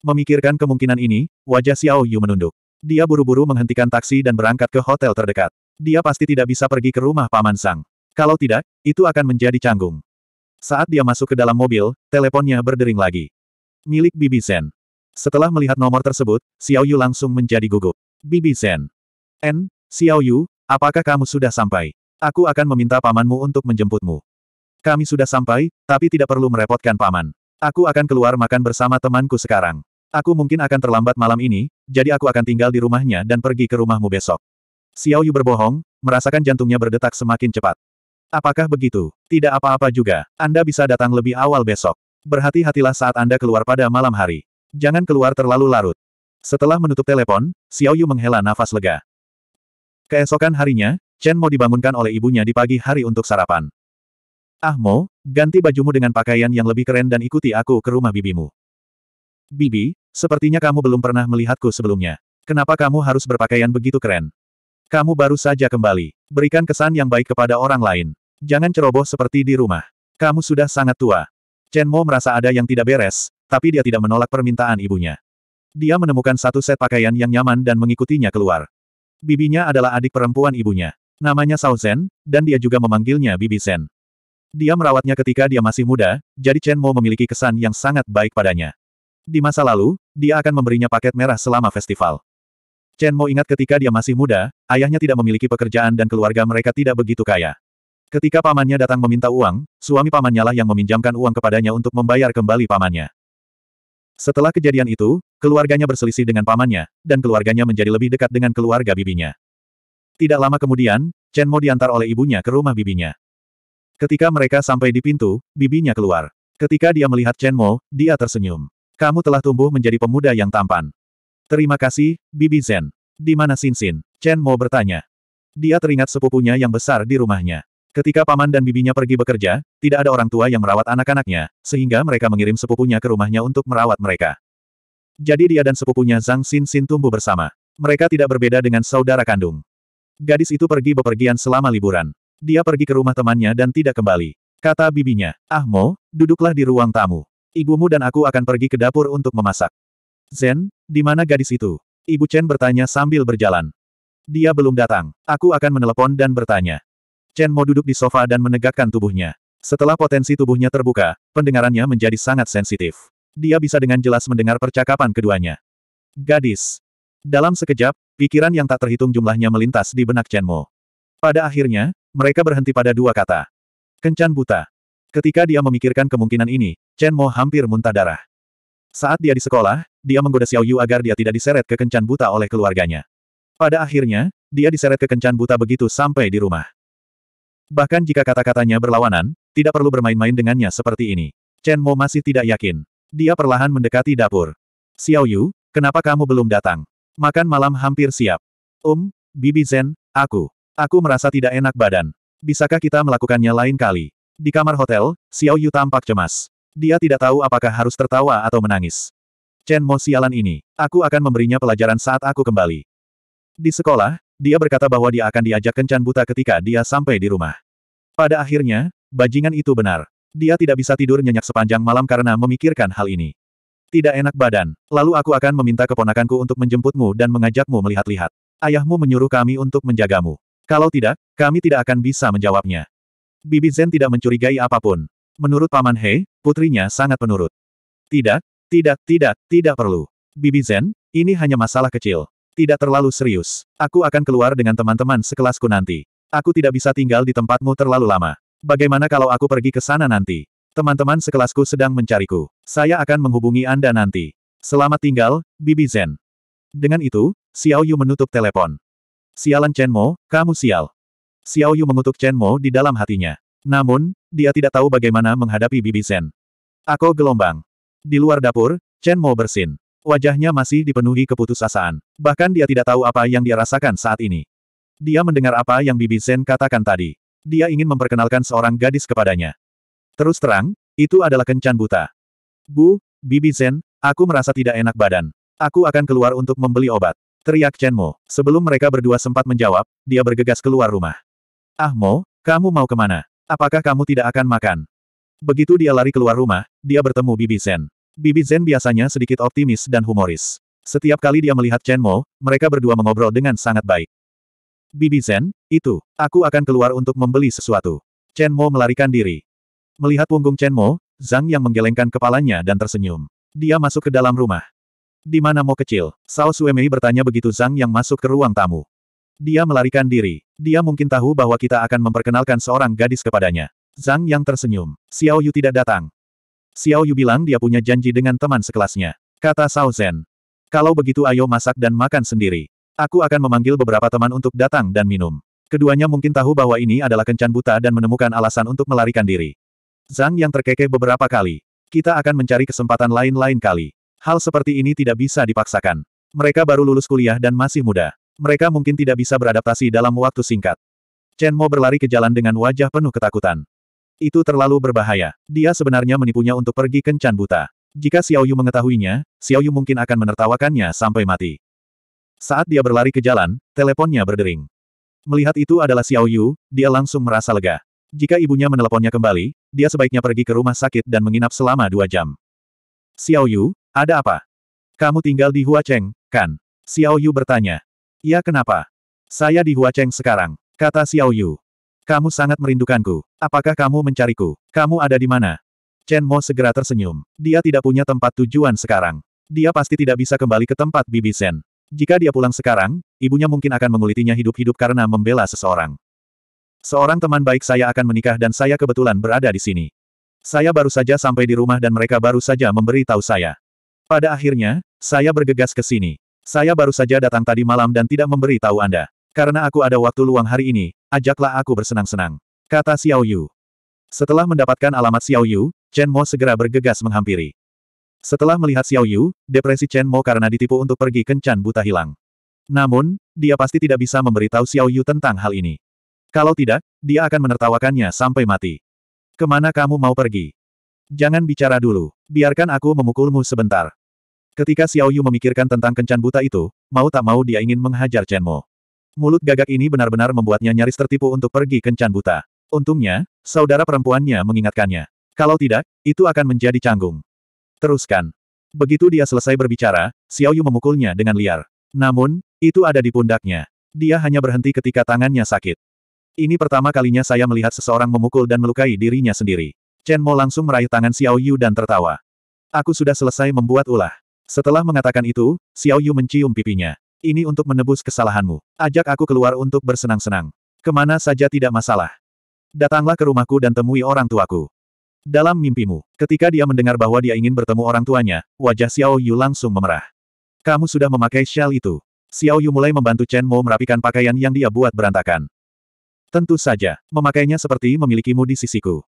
Memikirkan kemungkinan ini, wajah Xiao Yu menunduk. Dia buru-buru menghentikan taksi dan berangkat ke hotel terdekat. Dia pasti tidak bisa pergi ke rumah Paman Sang. Kalau tidak, itu akan menjadi canggung. Saat dia masuk ke dalam mobil, teleponnya berdering lagi. Milik Bibi Zen. Setelah melihat nomor tersebut, Xiao Yu langsung menjadi gugup. Bibi Zen. N, Xiao Yu, apakah kamu sudah sampai? Aku akan meminta pamanmu untuk menjemputmu. Kami sudah sampai, tapi tidak perlu merepotkan paman. Aku akan keluar makan bersama temanku sekarang. Aku mungkin akan terlambat malam ini, jadi aku akan tinggal di rumahnya dan pergi ke rumahmu besok. Xiao Yu berbohong, merasakan jantungnya berdetak semakin cepat. Apakah begitu? Tidak apa-apa juga. Anda bisa datang lebih awal besok. Berhati-hatilah saat Anda keluar pada malam hari. Jangan keluar terlalu larut. Setelah menutup telepon, Xiao Yu menghela nafas lega. Keesokan harinya, Chen Mo dibangunkan oleh ibunya di pagi hari untuk sarapan. Ah Mo, ganti bajumu dengan pakaian yang lebih keren dan ikuti aku ke rumah bibimu. Bibi, sepertinya kamu belum pernah melihatku sebelumnya. Kenapa kamu harus berpakaian begitu keren? Kamu baru saja kembali. Berikan kesan yang baik kepada orang lain. Jangan ceroboh seperti di rumah. Kamu sudah sangat tua. Chen Mo merasa ada yang tidak beres, tapi dia tidak menolak permintaan ibunya. Dia menemukan satu set pakaian yang nyaman dan mengikutinya keluar. Bibinya adalah adik perempuan ibunya. Namanya Sao Zhen, dan dia juga memanggilnya Bibi Zhen. Dia merawatnya ketika dia masih muda, jadi Chen Mo memiliki kesan yang sangat baik padanya. Di masa lalu, dia akan memberinya paket merah selama festival. Chen Mo ingat ketika dia masih muda, ayahnya tidak memiliki pekerjaan dan keluarga mereka tidak begitu kaya. Ketika pamannya datang meminta uang, suami pamannya lah yang meminjamkan uang kepadanya untuk membayar kembali pamannya. Setelah kejadian itu, keluarganya berselisih dengan pamannya, dan keluarganya menjadi lebih dekat dengan keluarga bibinya. Tidak lama kemudian, Chen Mo diantar oleh ibunya ke rumah bibinya. Ketika mereka sampai di pintu, bibinya keluar. Ketika dia melihat Chen Mo, dia tersenyum. Kamu telah tumbuh menjadi pemuda yang tampan. Terima kasih, Bibi Zen. Di mana Sinsin? Chen Mo bertanya. Dia teringat sepupunya yang besar di rumahnya. Ketika paman dan bibinya pergi bekerja, tidak ada orang tua yang merawat anak-anaknya, sehingga mereka mengirim sepupunya ke rumahnya untuk merawat mereka. Jadi dia dan sepupunya Zhang Xin Sinsin tumbuh bersama. Mereka tidak berbeda dengan saudara kandung. Gadis itu pergi bepergian selama liburan. Dia pergi ke rumah temannya dan tidak kembali. Kata bibinya, Ah Mo, duduklah di ruang tamu. Ibumu dan aku akan pergi ke dapur untuk memasak. Zen, di mana gadis itu? Ibu Chen bertanya sambil berjalan. Dia belum datang. Aku akan menelepon dan bertanya. Chen Mo duduk di sofa dan menegakkan tubuhnya. Setelah potensi tubuhnya terbuka, pendengarannya menjadi sangat sensitif. Dia bisa dengan jelas mendengar percakapan keduanya. Gadis. Dalam sekejap, pikiran yang tak terhitung jumlahnya melintas di benak Chen Mo. Pada akhirnya, mereka berhenti pada dua kata. Kencan buta. Ketika dia memikirkan kemungkinan ini, Chen Mo hampir muntah darah. Saat dia di sekolah, dia menggoda Xiao Yu agar dia tidak diseret ke kencan buta oleh keluarganya. Pada akhirnya, dia diseret ke kencan buta begitu sampai di rumah. Bahkan jika kata-katanya berlawanan, tidak perlu bermain-main dengannya seperti ini. Chen Mo masih tidak yakin. Dia perlahan mendekati dapur. Xiao Yu, kenapa kamu belum datang? Makan malam hampir siap. Um, Bibi Zen, aku. Aku merasa tidak enak badan. Bisakah kita melakukannya lain kali? Di kamar hotel, Xiao Yu tampak cemas. Dia tidak tahu apakah harus tertawa atau menangis. Chen Mo sialan ini, aku akan memberinya pelajaran saat aku kembali. Di sekolah, dia berkata bahwa dia akan diajak kencan buta ketika dia sampai di rumah. Pada akhirnya, bajingan itu benar. Dia tidak bisa tidur nyenyak sepanjang malam karena memikirkan hal ini. Tidak enak badan. Lalu aku akan meminta keponakanku untuk menjemputmu dan mengajakmu melihat-lihat. Ayahmu menyuruh kami untuk menjagamu. Kalau tidak, kami tidak akan bisa menjawabnya. Bibi Zen tidak mencurigai apapun. Menurut Paman He, putrinya sangat penurut. Tidak, tidak, tidak, tidak perlu. Bibi Zen, ini hanya masalah kecil. Tidak terlalu serius. Aku akan keluar dengan teman-teman sekelasku nanti. Aku tidak bisa tinggal di tempatmu terlalu lama. Bagaimana kalau aku pergi ke sana nanti? Teman-teman sekelasku sedang mencariku. Saya akan menghubungi Anda nanti. Selamat tinggal, Bibi Zen. Dengan itu, Xiao Yu menutup telepon. Sialan Chen Mo, kamu sial. Xiao Yu mengutuk Chen Mo di dalam hatinya. Namun, dia tidak tahu bagaimana menghadapi Bibi Zen. Aku gelombang. Di luar dapur, Chen Mo bersin. Wajahnya masih dipenuhi keputusasaan. Bahkan dia tidak tahu apa yang dia rasakan saat ini. Dia mendengar apa yang Bibi Zen katakan tadi. Dia ingin memperkenalkan seorang gadis kepadanya. Terus terang, itu adalah kencan buta. Bu, Bibi Zen, aku merasa tidak enak badan. Aku akan keluar untuk membeli obat. Teriak Chen Mo. Sebelum mereka berdua sempat menjawab, dia bergegas keluar rumah. Ah Mo, kamu mau kemana? Apakah kamu tidak akan makan? Begitu dia lari keluar rumah, dia bertemu Bibi Zen. Bibi Zen biasanya sedikit optimis dan humoris. Setiap kali dia melihat Chen Mo, mereka berdua mengobrol dengan sangat baik. Bibi Zen, itu, aku akan keluar untuk membeli sesuatu. Chen Mo melarikan diri. Melihat punggung Chen Mo, Zhang yang menggelengkan kepalanya dan tersenyum. Dia masuk ke dalam rumah. Di mana Mo kecil? Sao Suemei bertanya begitu Zhang yang masuk ke ruang tamu. Dia melarikan diri. Dia mungkin tahu bahwa kita akan memperkenalkan seorang gadis kepadanya. Zhang Yang tersenyum. Xiao Yu tidak datang. Xiao Yu bilang dia punya janji dengan teman sekelasnya. Kata Sao Zhen. Kalau begitu ayo masak dan makan sendiri. Aku akan memanggil beberapa teman untuk datang dan minum. Keduanya mungkin tahu bahwa ini adalah kencan buta dan menemukan alasan untuk melarikan diri. Zhang yang terkekeh beberapa kali. Kita akan mencari kesempatan lain-lain kali. Hal seperti ini tidak bisa dipaksakan. Mereka baru lulus kuliah dan masih muda. Mereka mungkin tidak bisa beradaptasi dalam waktu singkat. Chen Mo berlari ke jalan dengan wajah penuh ketakutan. Itu terlalu berbahaya. Dia sebenarnya menipunya untuk pergi kencan buta. Jika Xiao Yu mengetahuinya, Xiao Yu mungkin akan menertawakannya sampai mati. Saat dia berlari ke jalan, teleponnya berdering. Melihat itu adalah Xiao Yu, dia langsung merasa lega. Jika ibunya meneleponnya kembali, dia sebaiknya pergi ke rumah sakit dan menginap selama dua jam. Xiao Yu, ada apa? Kamu tinggal di Hua Cheng, kan? Xiao Yu bertanya. Ya kenapa? Saya di Huacheng sekarang, kata Xiao Yu. Kamu sangat merindukanku. Apakah kamu mencariku? Kamu ada di mana? Chen Mo segera tersenyum. Dia tidak punya tempat tujuan sekarang. Dia pasti tidak bisa kembali ke tempat Bibi Zen. Jika dia pulang sekarang, ibunya mungkin akan mengulitinya hidup-hidup karena membela seseorang. Seorang teman baik saya akan menikah dan saya kebetulan berada di sini. Saya baru saja sampai di rumah dan mereka baru saja memberi tahu saya. Pada akhirnya, saya bergegas ke sini. Saya baru saja datang tadi malam dan tidak memberi tahu Anda. Karena aku ada waktu luang hari ini, ajaklah aku bersenang-senang. Kata Xiao Yu. Setelah mendapatkan alamat Xiao Yu, Chen Mo segera bergegas menghampiri. Setelah melihat Xiao Yu, depresi Chen Mo karena ditipu untuk pergi kencan buta hilang. Namun, dia pasti tidak bisa memberitahu Xiao Yu tentang hal ini. Kalau tidak, dia akan menertawakannya sampai mati. Kemana kamu mau pergi? Jangan bicara dulu. Biarkan aku memukulmu sebentar. Ketika Xiao Yu memikirkan tentang kencan buta itu, mau tak mau dia ingin menghajar Chen Mo. Mulut gagak ini benar-benar membuatnya nyaris tertipu untuk pergi kencan buta. Untungnya, saudara perempuannya mengingatkannya. Kalau tidak, itu akan menjadi canggung. Teruskan. Begitu dia selesai berbicara, Xiao Yu memukulnya dengan liar. Namun, itu ada di pundaknya. Dia hanya berhenti ketika tangannya sakit. Ini pertama kalinya saya melihat seseorang memukul dan melukai dirinya sendiri. Chen Mo langsung meraih tangan Xiao Yu dan tertawa. Aku sudah selesai membuat ulah. Setelah mengatakan itu, Xiao Yu mencium pipinya. Ini untuk menebus kesalahanmu. Ajak aku keluar untuk bersenang-senang. Kemana saja tidak masalah. Datanglah ke rumahku dan temui orang tuaku. Dalam mimpimu, ketika dia mendengar bahwa dia ingin bertemu orang tuanya, wajah Xiao Yu langsung memerah. Kamu sudah memakai shell itu. Xiao Yu mulai membantu Chen Mo merapikan pakaian yang dia buat berantakan. Tentu saja, memakainya seperti memilikimu di sisiku.